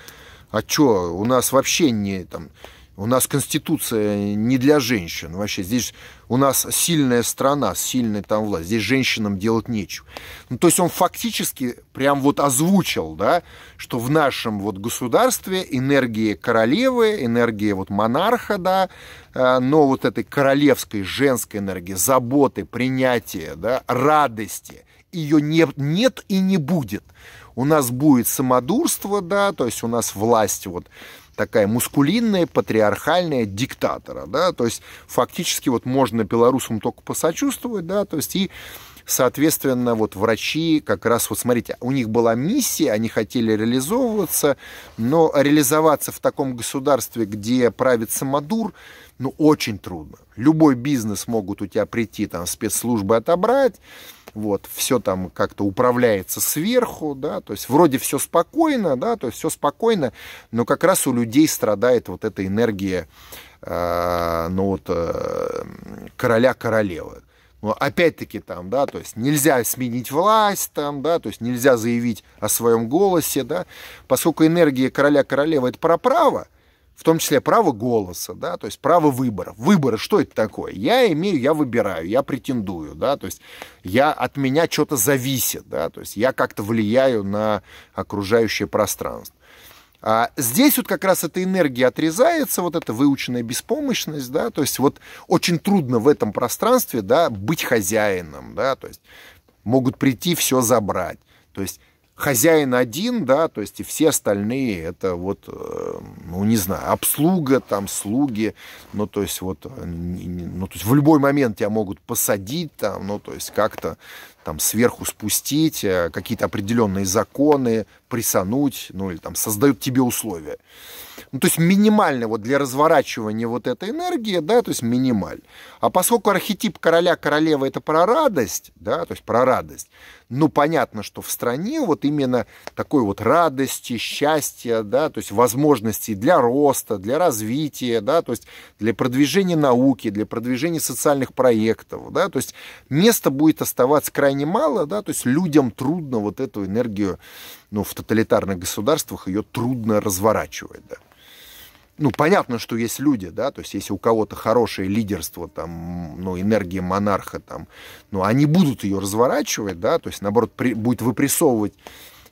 Speaker 1: а что, у нас вообще не, там, у нас конституция не для женщин. Вообще здесь у нас сильная страна, сильная там власть. Здесь женщинам делать нечего. Ну, то есть он фактически прям вот озвучил, да, что в нашем вот государстве энергия королевы, энергия вот монарха, да, э, но вот этой королевской женской энергии, заботы, принятия, да, радости, ее не, нет и не будет. У нас будет самодурство, да, то есть у нас власть вот такая мускулинная, патриархальная диктатора, да, то есть фактически вот можно белорусам только посочувствовать, да, то есть и Соответственно, вот врачи как раз, вот смотрите, у них была миссия, они хотели реализовываться, но реализоваться в таком государстве, где правит самодур, ну, очень трудно. Любой бизнес могут у тебя прийти, там, спецслужбы отобрать, вот, все там как-то управляется сверху, да, то есть вроде все спокойно, да, то есть все спокойно, но как раз у людей страдает вот эта энергия, э, ну вот, э, короля-королевы. Но ну, опять-таки там, да, то есть нельзя сменить власть там, да, то есть нельзя заявить о своем голосе, да, поскольку энергия короля-королевы это про право, в том числе право голоса, да, то есть право выбора. Выборы, что это такое? Я имею, я выбираю, я претендую, да, то есть я, от меня что-то зависит, да, то есть я как-то влияю на окружающее пространство. А здесь вот как раз эта энергия отрезается, вот эта выученная беспомощность, да, то есть вот очень трудно в этом пространстве, да, быть хозяином, да, то есть могут прийти все забрать, то есть хозяин один, да, то есть и все остальные это вот, э, ну не знаю, обслуга, там слуги, ну то есть вот, э, ну то есть в любой момент тебя могут посадить там, ну то есть как-то там сверху спустить, э, какие-то определенные законы присануть, ну или там создают тебе условия. Ну, то есть минимально вот для разворачивания вот этой энергии, да, то есть минималь. А поскольку архетип короля-королевы это про радость, да, то есть про радость, ну, понятно, что в стране вот именно такой вот радости, счастья, да, то есть возможностей для роста, для развития, да, то есть для продвижения науки, для продвижения социальных проектов, да, то есть места будет оставаться крайне мало, да, то есть людям трудно вот эту энергию, ну, в тоталитарных государствах ее трудно разворачивать, да ну, понятно, что есть люди, да, то есть если у кого-то хорошее лидерство, там, ну, энергия монарха, там, ну, они будут ее разворачивать, да, то есть, наоборот, при, будет выпрессовывать,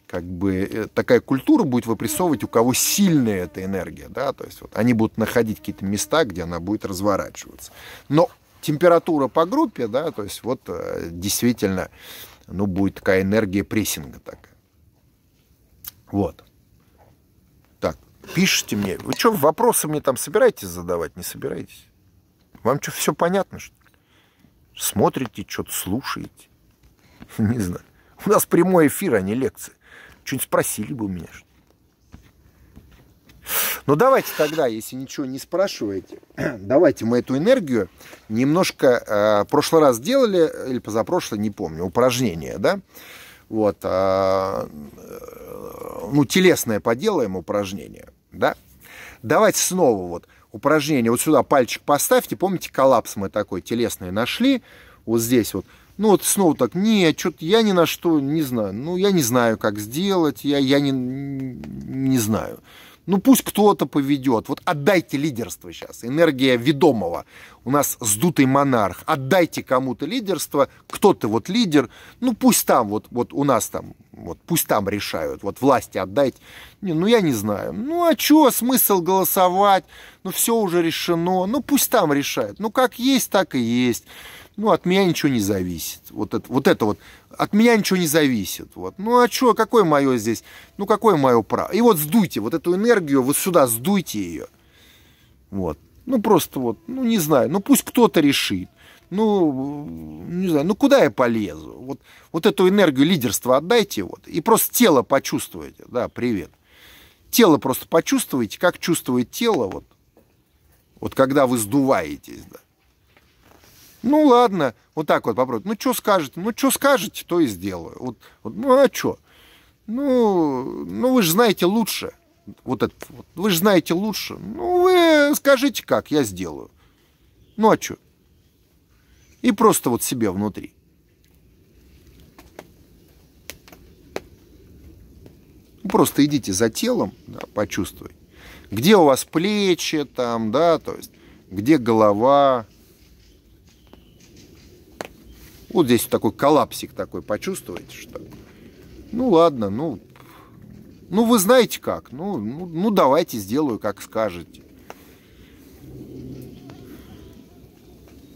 Speaker 1: как бы, э, такая культура будет выпрессовывать, у кого сильная эта энергия, да, то есть вот они будут находить какие-то места, где она будет разворачиваться. Но температура по группе, да, то есть вот э, действительно, ну, будет такая энергия прессинга такая. Вот. Пишите мне. Вы что, вопросы мне там собираетесь задавать? Не собираетесь? Вам что, все понятно, что ли? Смотрите, что-то слушаете. Не знаю. У нас прямой эфир, а не лекции. Что-нибудь спросили бы у меня. Что ну давайте тогда, если ничего не спрашиваете, давайте мы эту энергию немножко э, прошлый раз делали или позапрошлый, не помню, упражнение, да? Вот, а, э, ну телесное поделаем упражнение да? Давайте снова вот упражнение. Вот сюда пальчик поставьте. Помните, коллапс мы такой телесный нашли? Вот здесь вот. Ну вот снова так, нет, что-то я ни на что не знаю. Ну, я не знаю, как сделать, я, я не, не знаю. Ну пусть кто-то поведет. Вот отдайте лидерство сейчас. Энергия ведомого. У нас сдутый монарх. Отдайте кому-то лидерство. Кто-то вот лидер. Ну пусть там, вот, вот у нас там, вот пусть там решают. Вот власти отдайте. Не, ну я не знаю. Ну а что, смысл голосовать? Ну все уже решено. Ну пусть там решают. Ну как есть, так и есть ну, от меня ничего не зависит. Вот это вот, это вот от меня ничего не зависит. Вот. Ну, а что, какое мое здесь, ну, какое мое право? И вот сдуйте вот эту энергию, вот сюда сдуйте ее. Вот. Ну, просто вот, ну, не знаю, ну, пусть кто-то решит. Ну, не знаю, ну, куда я полезу? Вот, вот эту энергию лидерства отдайте, вот, и просто тело почувствуйте, да, привет. Тело просто почувствуйте, как чувствует тело, вот, вот когда вы сдуваетесь, да. Ну ладно, вот так вот попробуй. Ну что скажете? Ну что скажете, то и сделаю. Вот, вот, ну а что? Ну, ну вы же знаете лучше. Вот это вот. Вы же знаете лучше. Ну вы скажите как, я сделаю. Ну а что? И просто вот себе внутри. Ну, просто идите за телом, да, почувствуй. Где у вас плечи там, да, то есть, где голова, вот здесь такой коллапсик такой почувствуете, что ну ладно, ну, ну вы знаете как, ну, ну, ну давайте сделаю, как скажете.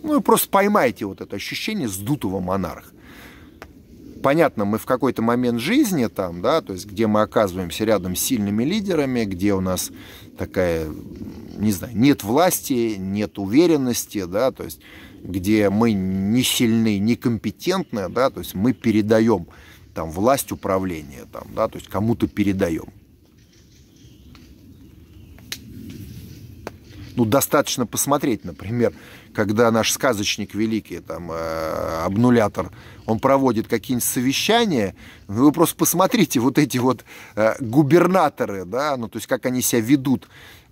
Speaker 1: Ну и просто поймайте вот это ощущение сдутого монарха. Понятно, мы в какой-то момент жизни там, да, то есть где мы оказываемся рядом с сильными лидерами, где у нас такая, не знаю, нет власти, нет уверенности, да, то есть где мы не сильны, не компетентны, да, то есть мы передаем там власть управления, там, да, то есть кому-то передаем. Ну, достаточно посмотреть, например, когда наш сказочник великий, там, э, обнулятор, он проводит какие-нибудь совещания, вы просто посмотрите вот эти вот э, губернаторы, да, ну, то есть как они себя ведут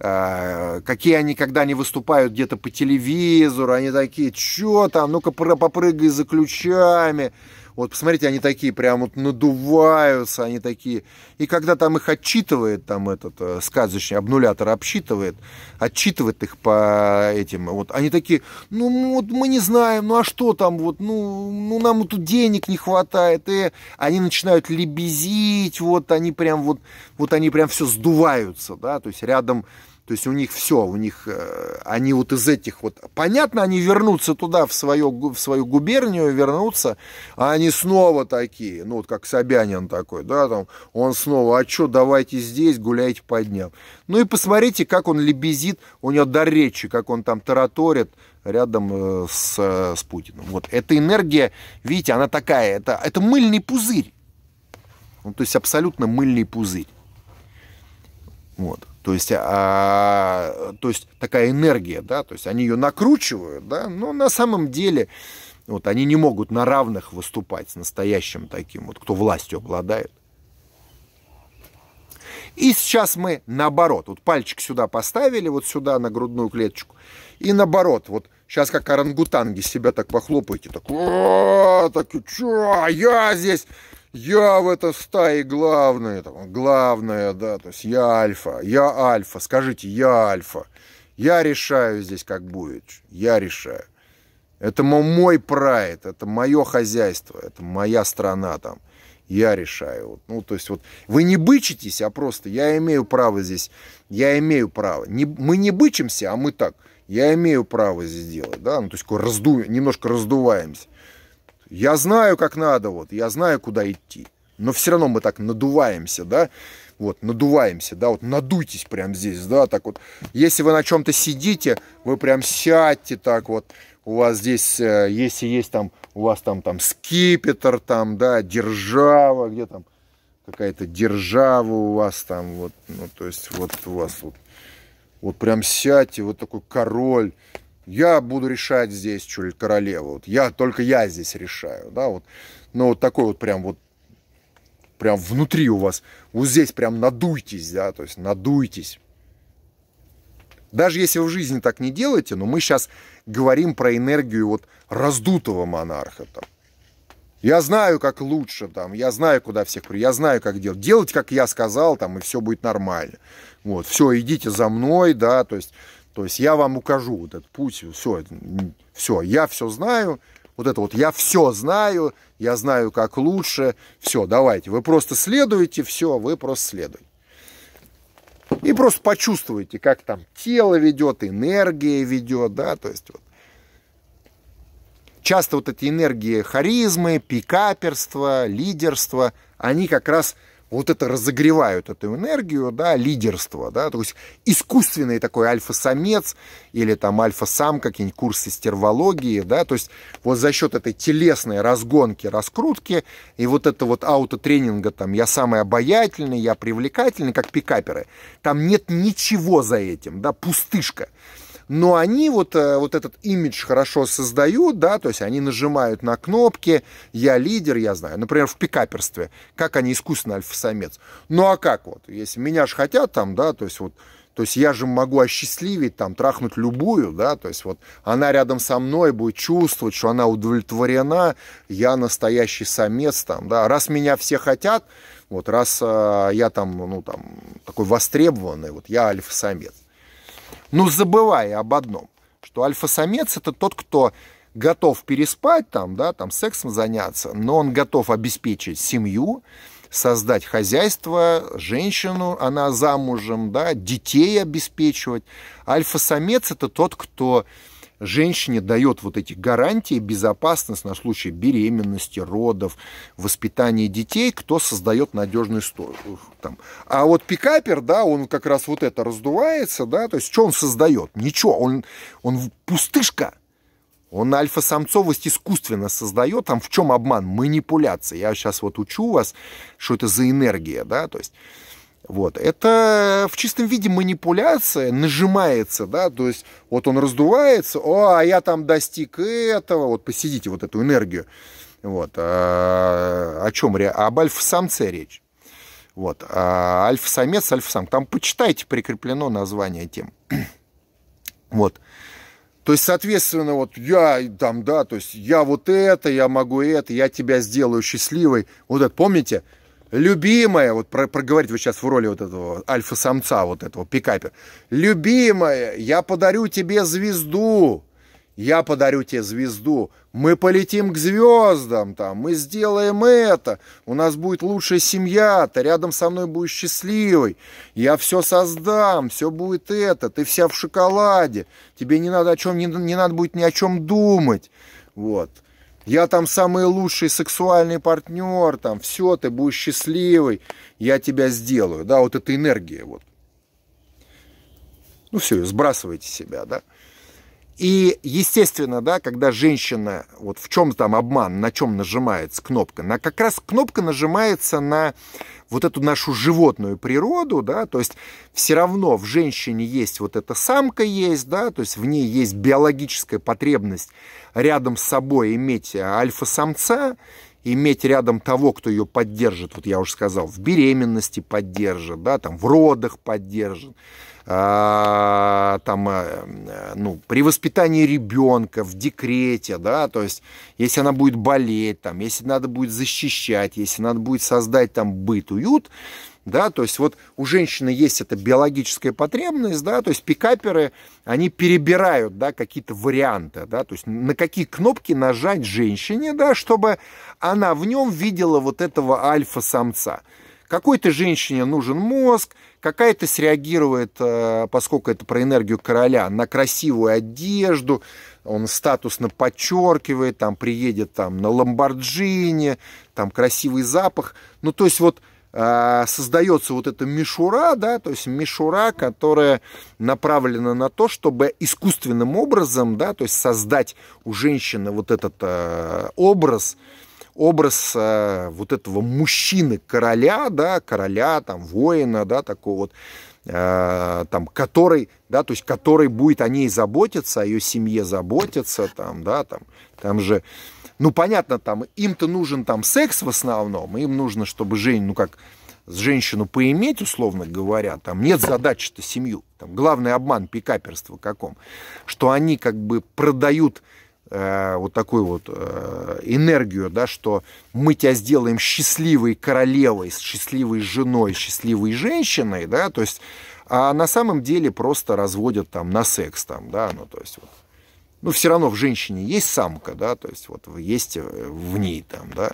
Speaker 1: Э, какие они, когда они выступают где-то по телевизору, они такие, что там, ну-ка попрыгай за ключами. Вот посмотрите, они такие прям вот надуваются, они такие. И когда там их отчитывает, там этот э, сказочный обнулятор обсчитывает, отчитывает их по этим, вот они такие, ну вот мы не знаем, ну а что там вот, ну, ну нам тут денег не хватает, и э». они начинают лебезить, вот они прям вот, вот они прям все сдуваются, да, то есть рядом то есть у них все, у них, э, они вот из этих вот, понятно, они вернутся туда, в, свою в свою губернию вернутся, а они снова такие, ну вот как Собянин такой, да, там, он снова, а что, давайте здесь, гуляйте по дням. Ну и посмотрите, как он лебезит, у него до речи, как он там тараторит рядом э, с, э, с Путиным. Вот эта энергия, видите, она такая, это, это мыльный пузырь. Ну, то есть абсолютно мыльный пузырь. Вот. То есть, а, то есть такая энергия, да, то есть они ее накручивают, да, но на самом деле вот они не могут на равных выступать с настоящим таким, вот кто властью обладает. И сейчас мы наоборот, вот пальчик сюда поставили, вот сюда на грудную клеточку, и наоборот, вот сейчас как орангутанги себя так похлопаете, так, так, что, я здесь, я в этой стае главное, там, главное, да, то есть я альфа, я альфа, скажите, я альфа, я решаю здесь как будет, я решаю. Это мой прайд, это мое хозяйство, это моя страна там. Я решаю. Ну, то есть вот вы не бычитесь, а просто я имею право здесь, я имею право. Не, мы не бычимся, а мы так, я имею право здесь делать, да, ну, то есть разду, немножко раздуваемся. Я знаю, как надо, вот, я знаю, куда идти. Но все равно мы так надуваемся, да, вот, надуваемся, да, вот надуйтесь прямо здесь, да, так вот. Если вы на чем-то сидите, вы прям сядьте так вот, у вас здесь, э, если есть там, у вас там, там скипетр, там, да, держава, где там, какая-то держава у вас там, вот, ну, то есть, вот у вас вот, вот прям сядьте, вот такой король, я буду решать здесь, что ли, королева, вот я, только я здесь решаю, да, вот, но ну, вот такой вот прям вот, прям внутри у вас, вот здесь прям надуйтесь, да, то есть надуйтесь. Даже если вы в жизни так не делаете, но мы сейчас говорим про энергию вот раздутого монарха там. Я знаю, как лучше, там, я знаю, куда всех, при, я знаю, как делать. Делать, как я сказал, там, и все будет нормально. Вот, все, идите за мной, да, то есть то есть я вам укажу вот этот путь, все, все, я все знаю, вот это вот я все знаю, я знаю как лучше, все, давайте, вы просто следуете, все, вы просто следуете. И просто почувствуете, как там тело ведет, энергия ведет, да, то есть вот. Часто вот эти энергии харизмы, пикаперства, лидерства, они как раз вот это разогревают эту энергию, да, лидерство, да, то есть искусственный такой альфа-самец или там альфа-сам, какие-нибудь курсы стервологии, да, то есть вот за счет этой телесной разгонки, раскрутки и вот это вот аутотренинга там я самый обаятельный, я привлекательный, как пикаперы, там нет ничего за этим, да, пустышка но они вот, э, вот этот имидж хорошо создают, да, то есть они нажимают на кнопки, я лидер, я знаю, например, в пикаперстве, как они искусственный альфа-самец. Ну а как вот, если меня же хотят там, да, то есть вот, то есть я же могу осчастливить, там, трахнуть любую, да, то есть вот она рядом со мной будет чувствовать, что она удовлетворена, я настоящий самец, там, да, раз меня все хотят, вот, раз э, я там, ну, там, такой востребованный, вот, я альфа-самец но ну, забывая об одном, что альфа-самец это тот, кто готов переспать там, да, там сексом заняться, но он готов обеспечить семью, создать хозяйство, женщину, она замужем, да, детей обеспечивать. Альфа-самец это тот, кто женщине дает вот эти гарантии, безопасность на случай беременности, родов, воспитания детей, кто создает надежный сторож. Там. А вот пикапер, да, он как раз вот это раздувается, да, то есть что он создает? Ничего, он, он пустышка. Он альфа-самцовость искусственно создает. Там в чем обман? Манипуляция. Я сейчас вот учу вас, что это за энергия, да, то есть вот. Это в чистом виде манипуляция нажимается, да, то есть вот он раздувается, о, а я там достиг этого, вот посидите вот эту энергию. Вот. А, о чем? речь. Об альфа-самце речь. Вот. А альфа-самец, альфа сам. Там почитайте, прикреплено название тем. вот. То есть, соответственно, вот я там, да, то есть я вот это, я могу это, я тебя сделаю счастливой. Вот это, помните? любимая, вот про, проговорить вот сейчас в роли вот этого альфа-самца, вот этого пикапер любимая, я подарю тебе звезду, я подарю тебе звезду, мы полетим к звездам, там, мы сделаем это, у нас будет лучшая семья, ты рядом со мной будешь счастливой, я все создам, все будет это, ты вся в шоколаде, тебе не надо о чем, не, не надо будет ни о чем думать, вот. Я там самый лучший сексуальный партнер, там все, ты будешь счастливый, я тебя сделаю. Да, вот эта энергия вот. Ну все, сбрасывайте себя, да. И, естественно, да, когда женщина, вот в чем там обман, на чем нажимается кнопка? На, как раз кнопка нажимается на вот эту нашу животную природу, да, то есть все равно в женщине есть вот эта самка есть, да, то есть в ней есть биологическая потребность рядом с собой иметь э, альфа-самца, иметь рядом того, кто ее поддержит, вот я уже сказал, в беременности поддержит, да, там в родах поддержит, а, там, э, ну, при воспитании ребенка, в декрете, да, то есть, если она будет болеть, там, если надо будет защищать, если надо будет создать там быт, уют, да, то есть вот у женщины есть эта биологическая потребность, да, то есть пикаперы, они перебирают, да, какие-то варианты, да, то есть на какие кнопки нажать женщине, да, чтобы она в нем видела вот этого альфа-самца. Какой-то женщине нужен мозг, Какая-то среагирует, э, поскольку это про энергию короля, на красивую одежду, он статусно подчеркивает, там приедет там на Ламборджини, там красивый запах. Ну, то есть вот э, создается вот эта мишура, да, то есть мишура, которая направлена на то, чтобы искусственным образом, да, то есть создать у женщины вот этот э, образ, э, образ э, вот этого мужчины-короля, да, короля, там, воина, да, такого вот, э, там, который, да, то есть, который будет о ней заботиться, о ее семье заботиться, там, да, там, там же, ну, понятно, там, им-то нужен там секс в основном, им нужно, чтобы Жень, ну, как, с женщину поиметь, условно говоря, там нет задачи-то семью. Там главный обман пикаперства каком? Что они как бы продают Э, вот такую вот э, энергию, да, что мы тебя сделаем счастливой королевой, счастливой женой, счастливой женщиной, да, то есть, а на самом деле просто разводят там на секс, там, да, ну, то есть, вот, ну, все равно в женщине есть самка, да, то есть, вот, есть э, в ней там, да,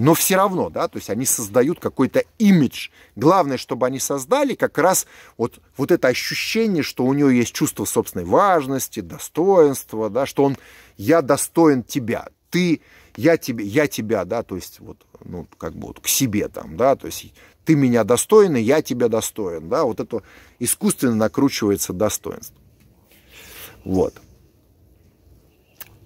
Speaker 1: но все равно, да, то есть они создают какой-то имидж. Главное, чтобы они создали как раз вот, вот это ощущение, что у него есть чувство собственной важности, достоинства, да, что он, я достоин тебя, ты, я, тебе, я тебя, да, то есть вот, ну, как бы вот к себе там, да, то есть ты меня достоин, и я тебя достоин, да, вот это искусственно накручивается достоинство. Вот.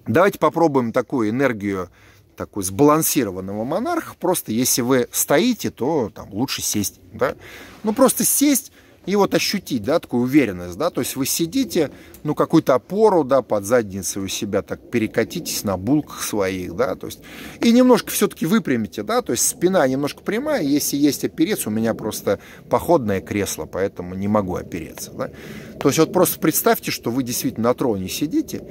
Speaker 1: Давайте попробуем такую энергию такой сбалансированного монарха. Просто если вы стоите, то там лучше сесть. Да? Ну просто сесть и вот ощутить, да, такую уверенность, да, то есть вы сидите, ну, какую-то опору, да, под задницей у себя так перекатитесь на булках своих, да, то есть, и немножко все-таки выпрямите, да, то есть спина немножко прямая, если есть опереться, у меня просто походное кресло, поэтому не могу опереться, да, то есть вот просто представьте, что вы действительно на троне сидите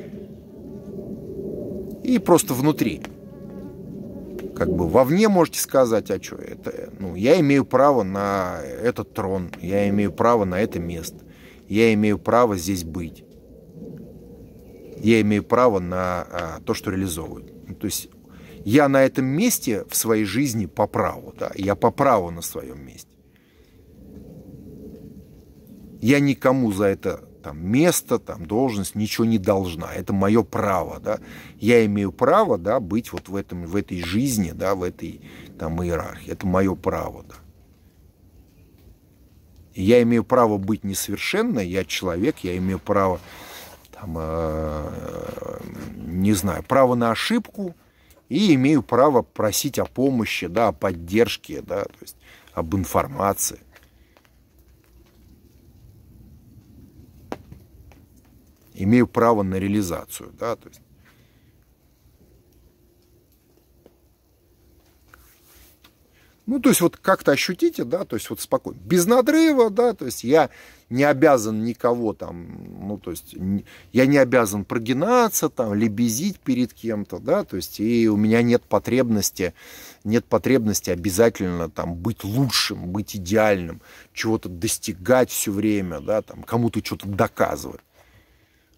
Speaker 1: и просто внутри, как бы вовне можете сказать, а что это, ну, я имею право на этот трон, я имею право на это место, я имею право здесь быть, я имею право на а, то, что реализовывают. Ну, то есть я на этом месте в своей жизни по праву, да, я по праву на своем месте. Я никому за это там, место, там, должность ничего не должна. Это мое право, да. Я имею право, да, быть вот в, этом, в этой жизни, да, в этой там иерархии. Это мое право, да. Я имею право быть несовершенной, я человек, я имею право, там, э, не знаю, право на ошибку и имею право просить о помощи, да, о поддержке, да, то есть об информации. имею право на реализацию. Да, то есть. Ну, то есть вот как-то ощутите, да, то есть вот спокойно. Без надрыва, да, то есть я не обязан никого там, ну, то есть я не обязан прогинаться там, лебезить перед кем-то, да, то есть и у меня нет потребности, нет потребности обязательно там быть лучшим, быть идеальным, чего-то достигать все время, да, там кому-то что-то доказывать.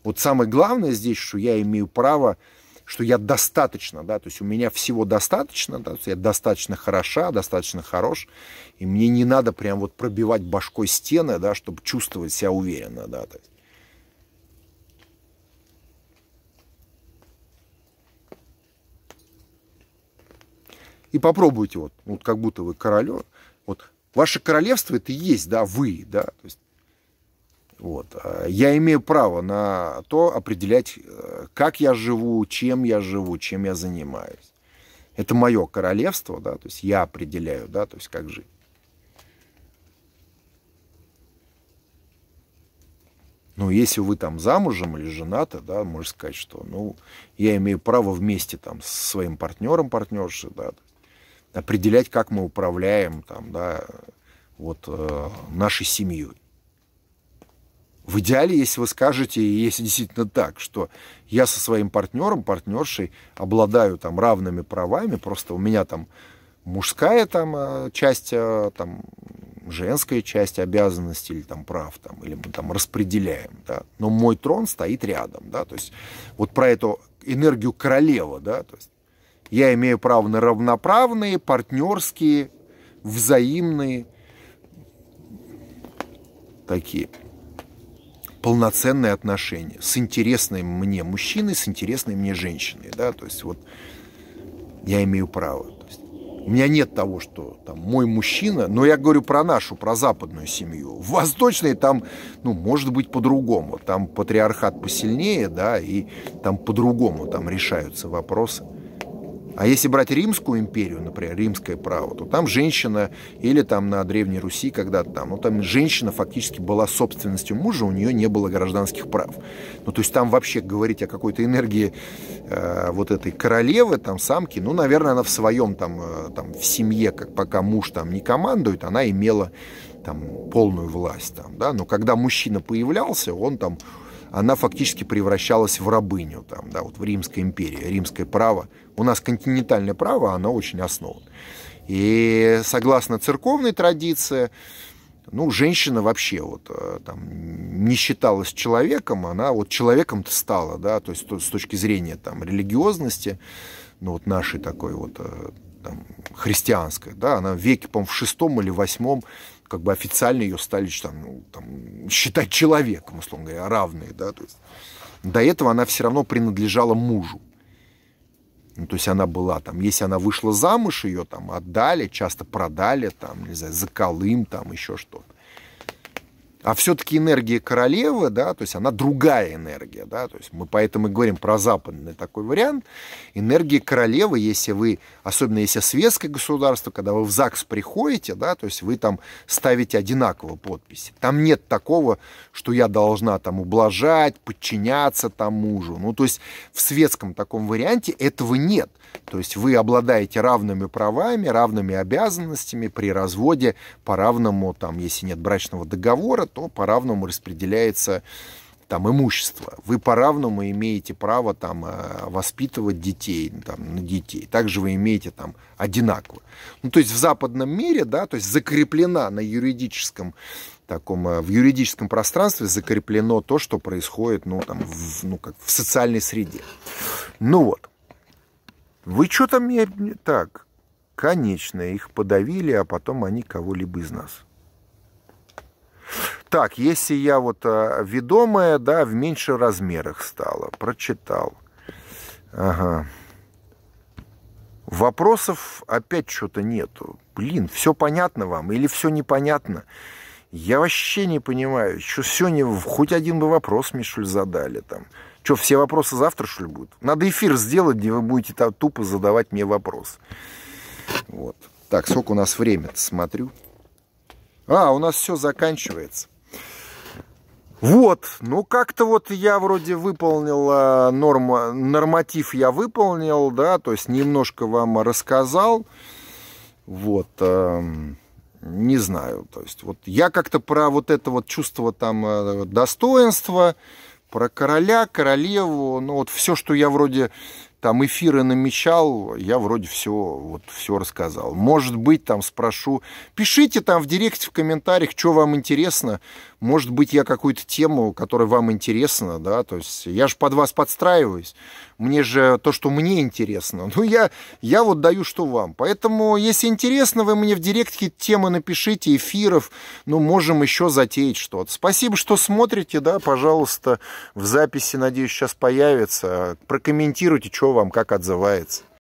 Speaker 1: Вот самое главное здесь, что я имею право, что я достаточно, да, то есть у меня всего достаточно, да, то есть я достаточно хороша, достаточно хорош, и мне не надо прям вот пробивать башкой стены, да, чтобы чувствовать себя уверенно, да, то есть. и попробуйте вот, вот как будто вы королев, вот ваше королевство это и есть, да, вы, да, то есть вот. А, я имею право на то определять, э, как я живу, чем я живу, чем я занимаюсь. Это мое королевство, да, то есть я определяю, да, то есть как жить. Ну, если вы там замужем или женаты, да, можно сказать, что, ну, я имею право вместе там с своим партнером, партнершей, да, определять, как мы управляем там, да, вот э, нашей семьей. В идеале, если вы скажете, если действительно так, что я со своим партнером, партнершей обладаю там равными правами, просто у меня там мужская там э, часть, э, там женская часть обязанностей или там прав, там, или мы там распределяем, да, но мой трон стоит рядом, да, то есть вот про эту энергию королева, да, то есть я имею право на равноправные, партнерские, взаимные такие полноценные отношения с интересной мне мужчиной, с интересной мне женщиной, да, то есть вот я имею право. У меня нет того, что там мой мужчина, но я говорю про нашу, про западную семью. В восточной там, ну, может быть, по-другому. Там патриархат посильнее, да, и там по-другому там решаются вопросы. А если брать Римскую империю, например, римское право, то там женщина, или там на Древней Руси когда-то там, ну там женщина фактически была собственностью мужа, у нее не было гражданских прав. Ну то есть там вообще говорить о какой-то энергии э, вот этой королевы, там самки, ну, наверное, она в своем там, э, там в семье, как пока муж там не командует, она имела там полную власть там, да, но когда мужчина появлялся, он там она фактически превращалась в рабыню, там, да, вот в Римской империи, римское право. У нас континентальное право, а оно очень основано. И согласно церковной традиции, ну, женщина вообще вот э, там не считалась человеком, она вот человеком-то стала, да, то есть с точки зрения там религиозности, ну, вот нашей такой вот э, там, христианской, да, она в веке, по-моему, в шестом или восьмом как бы официально ее стали там, ну, там, считать человеком, условно говоря, равные. Да? То есть, до этого она все равно принадлежала мужу. Ну, то есть она была там, если она вышла замуж, ее там отдали, часто продали, там, не знаю, за колым, там еще что-то. А все-таки энергия королевы, да, то есть она другая энергия, да, то есть мы поэтому и говорим про западный такой вариант. Энергия королевы, если вы, особенно если светское государство, когда вы в ЗАГС приходите, да, то есть вы там ставите одинаково подписи. Там нет такого, что я должна там ублажать, подчиняться там мужу. Ну, то есть в светском таком варианте этого нет. То есть вы обладаете равными правами, равными обязанностями при разводе по равному, там, если нет брачного договора, то по равному распределяется там имущество. Вы по-равному имеете право там э, воспитывать детей, там, детей. Также вы имеете там одинаково. Ну, то есть в западном мире, да, то есть закреплена на юридическом таком, э, в юридическом пространстве закреплено то, что происходит, ну, там, в, ну, как в социальной среде. Ну вот. Вы что там мне так? Конечно, их подавили, а потом они кого-либо из нас. Так, если я вот а, ведомая, да, в меньших размерах стала, прочитал. Ага. Вопросов опять что-то нету. Блин, все понятно вам или все непонятно? Я вообще не понимаю, что сегодня хоть один бы вопрос мне, задали там. Что, все вопросы завтра, что ли, будут? Надо эфир сделать, где вы будете там тупо задавать мне вопрос. Вот. Так, сколько у нас время смотрю. А, у нас все заканчивается. Вот, ну как-то вот я вроде выполнил а, норм, норматив, я выполнил, да, то есть немножко вам рассказал, вот, э, не знаю, то есть вот я как-то про вот это вот чувство там э, достоинства, про короля, королеву, ну вот все, что я вроде там эфиры намечал, я вроде все, вот все рассказал. Может быть, там спрошу, пишите там в директе, в комментариях, что вам интересно. Может быть, я какую-то тему, которая вам интересна, да, то есть я же под вас подстраиваюсь. Мне же то, что мне интересно. Ну, я, я вот даю, что вам. Поэтому, если интересно, вы мне в директе темы напишите, эфиров. Ну, можем еще затеять что-то. Спасибо, что смотрите, да, пожалуйста, в записи, надеюсь, сейчас появится. Прокомментируйте, что вам, как отзывается.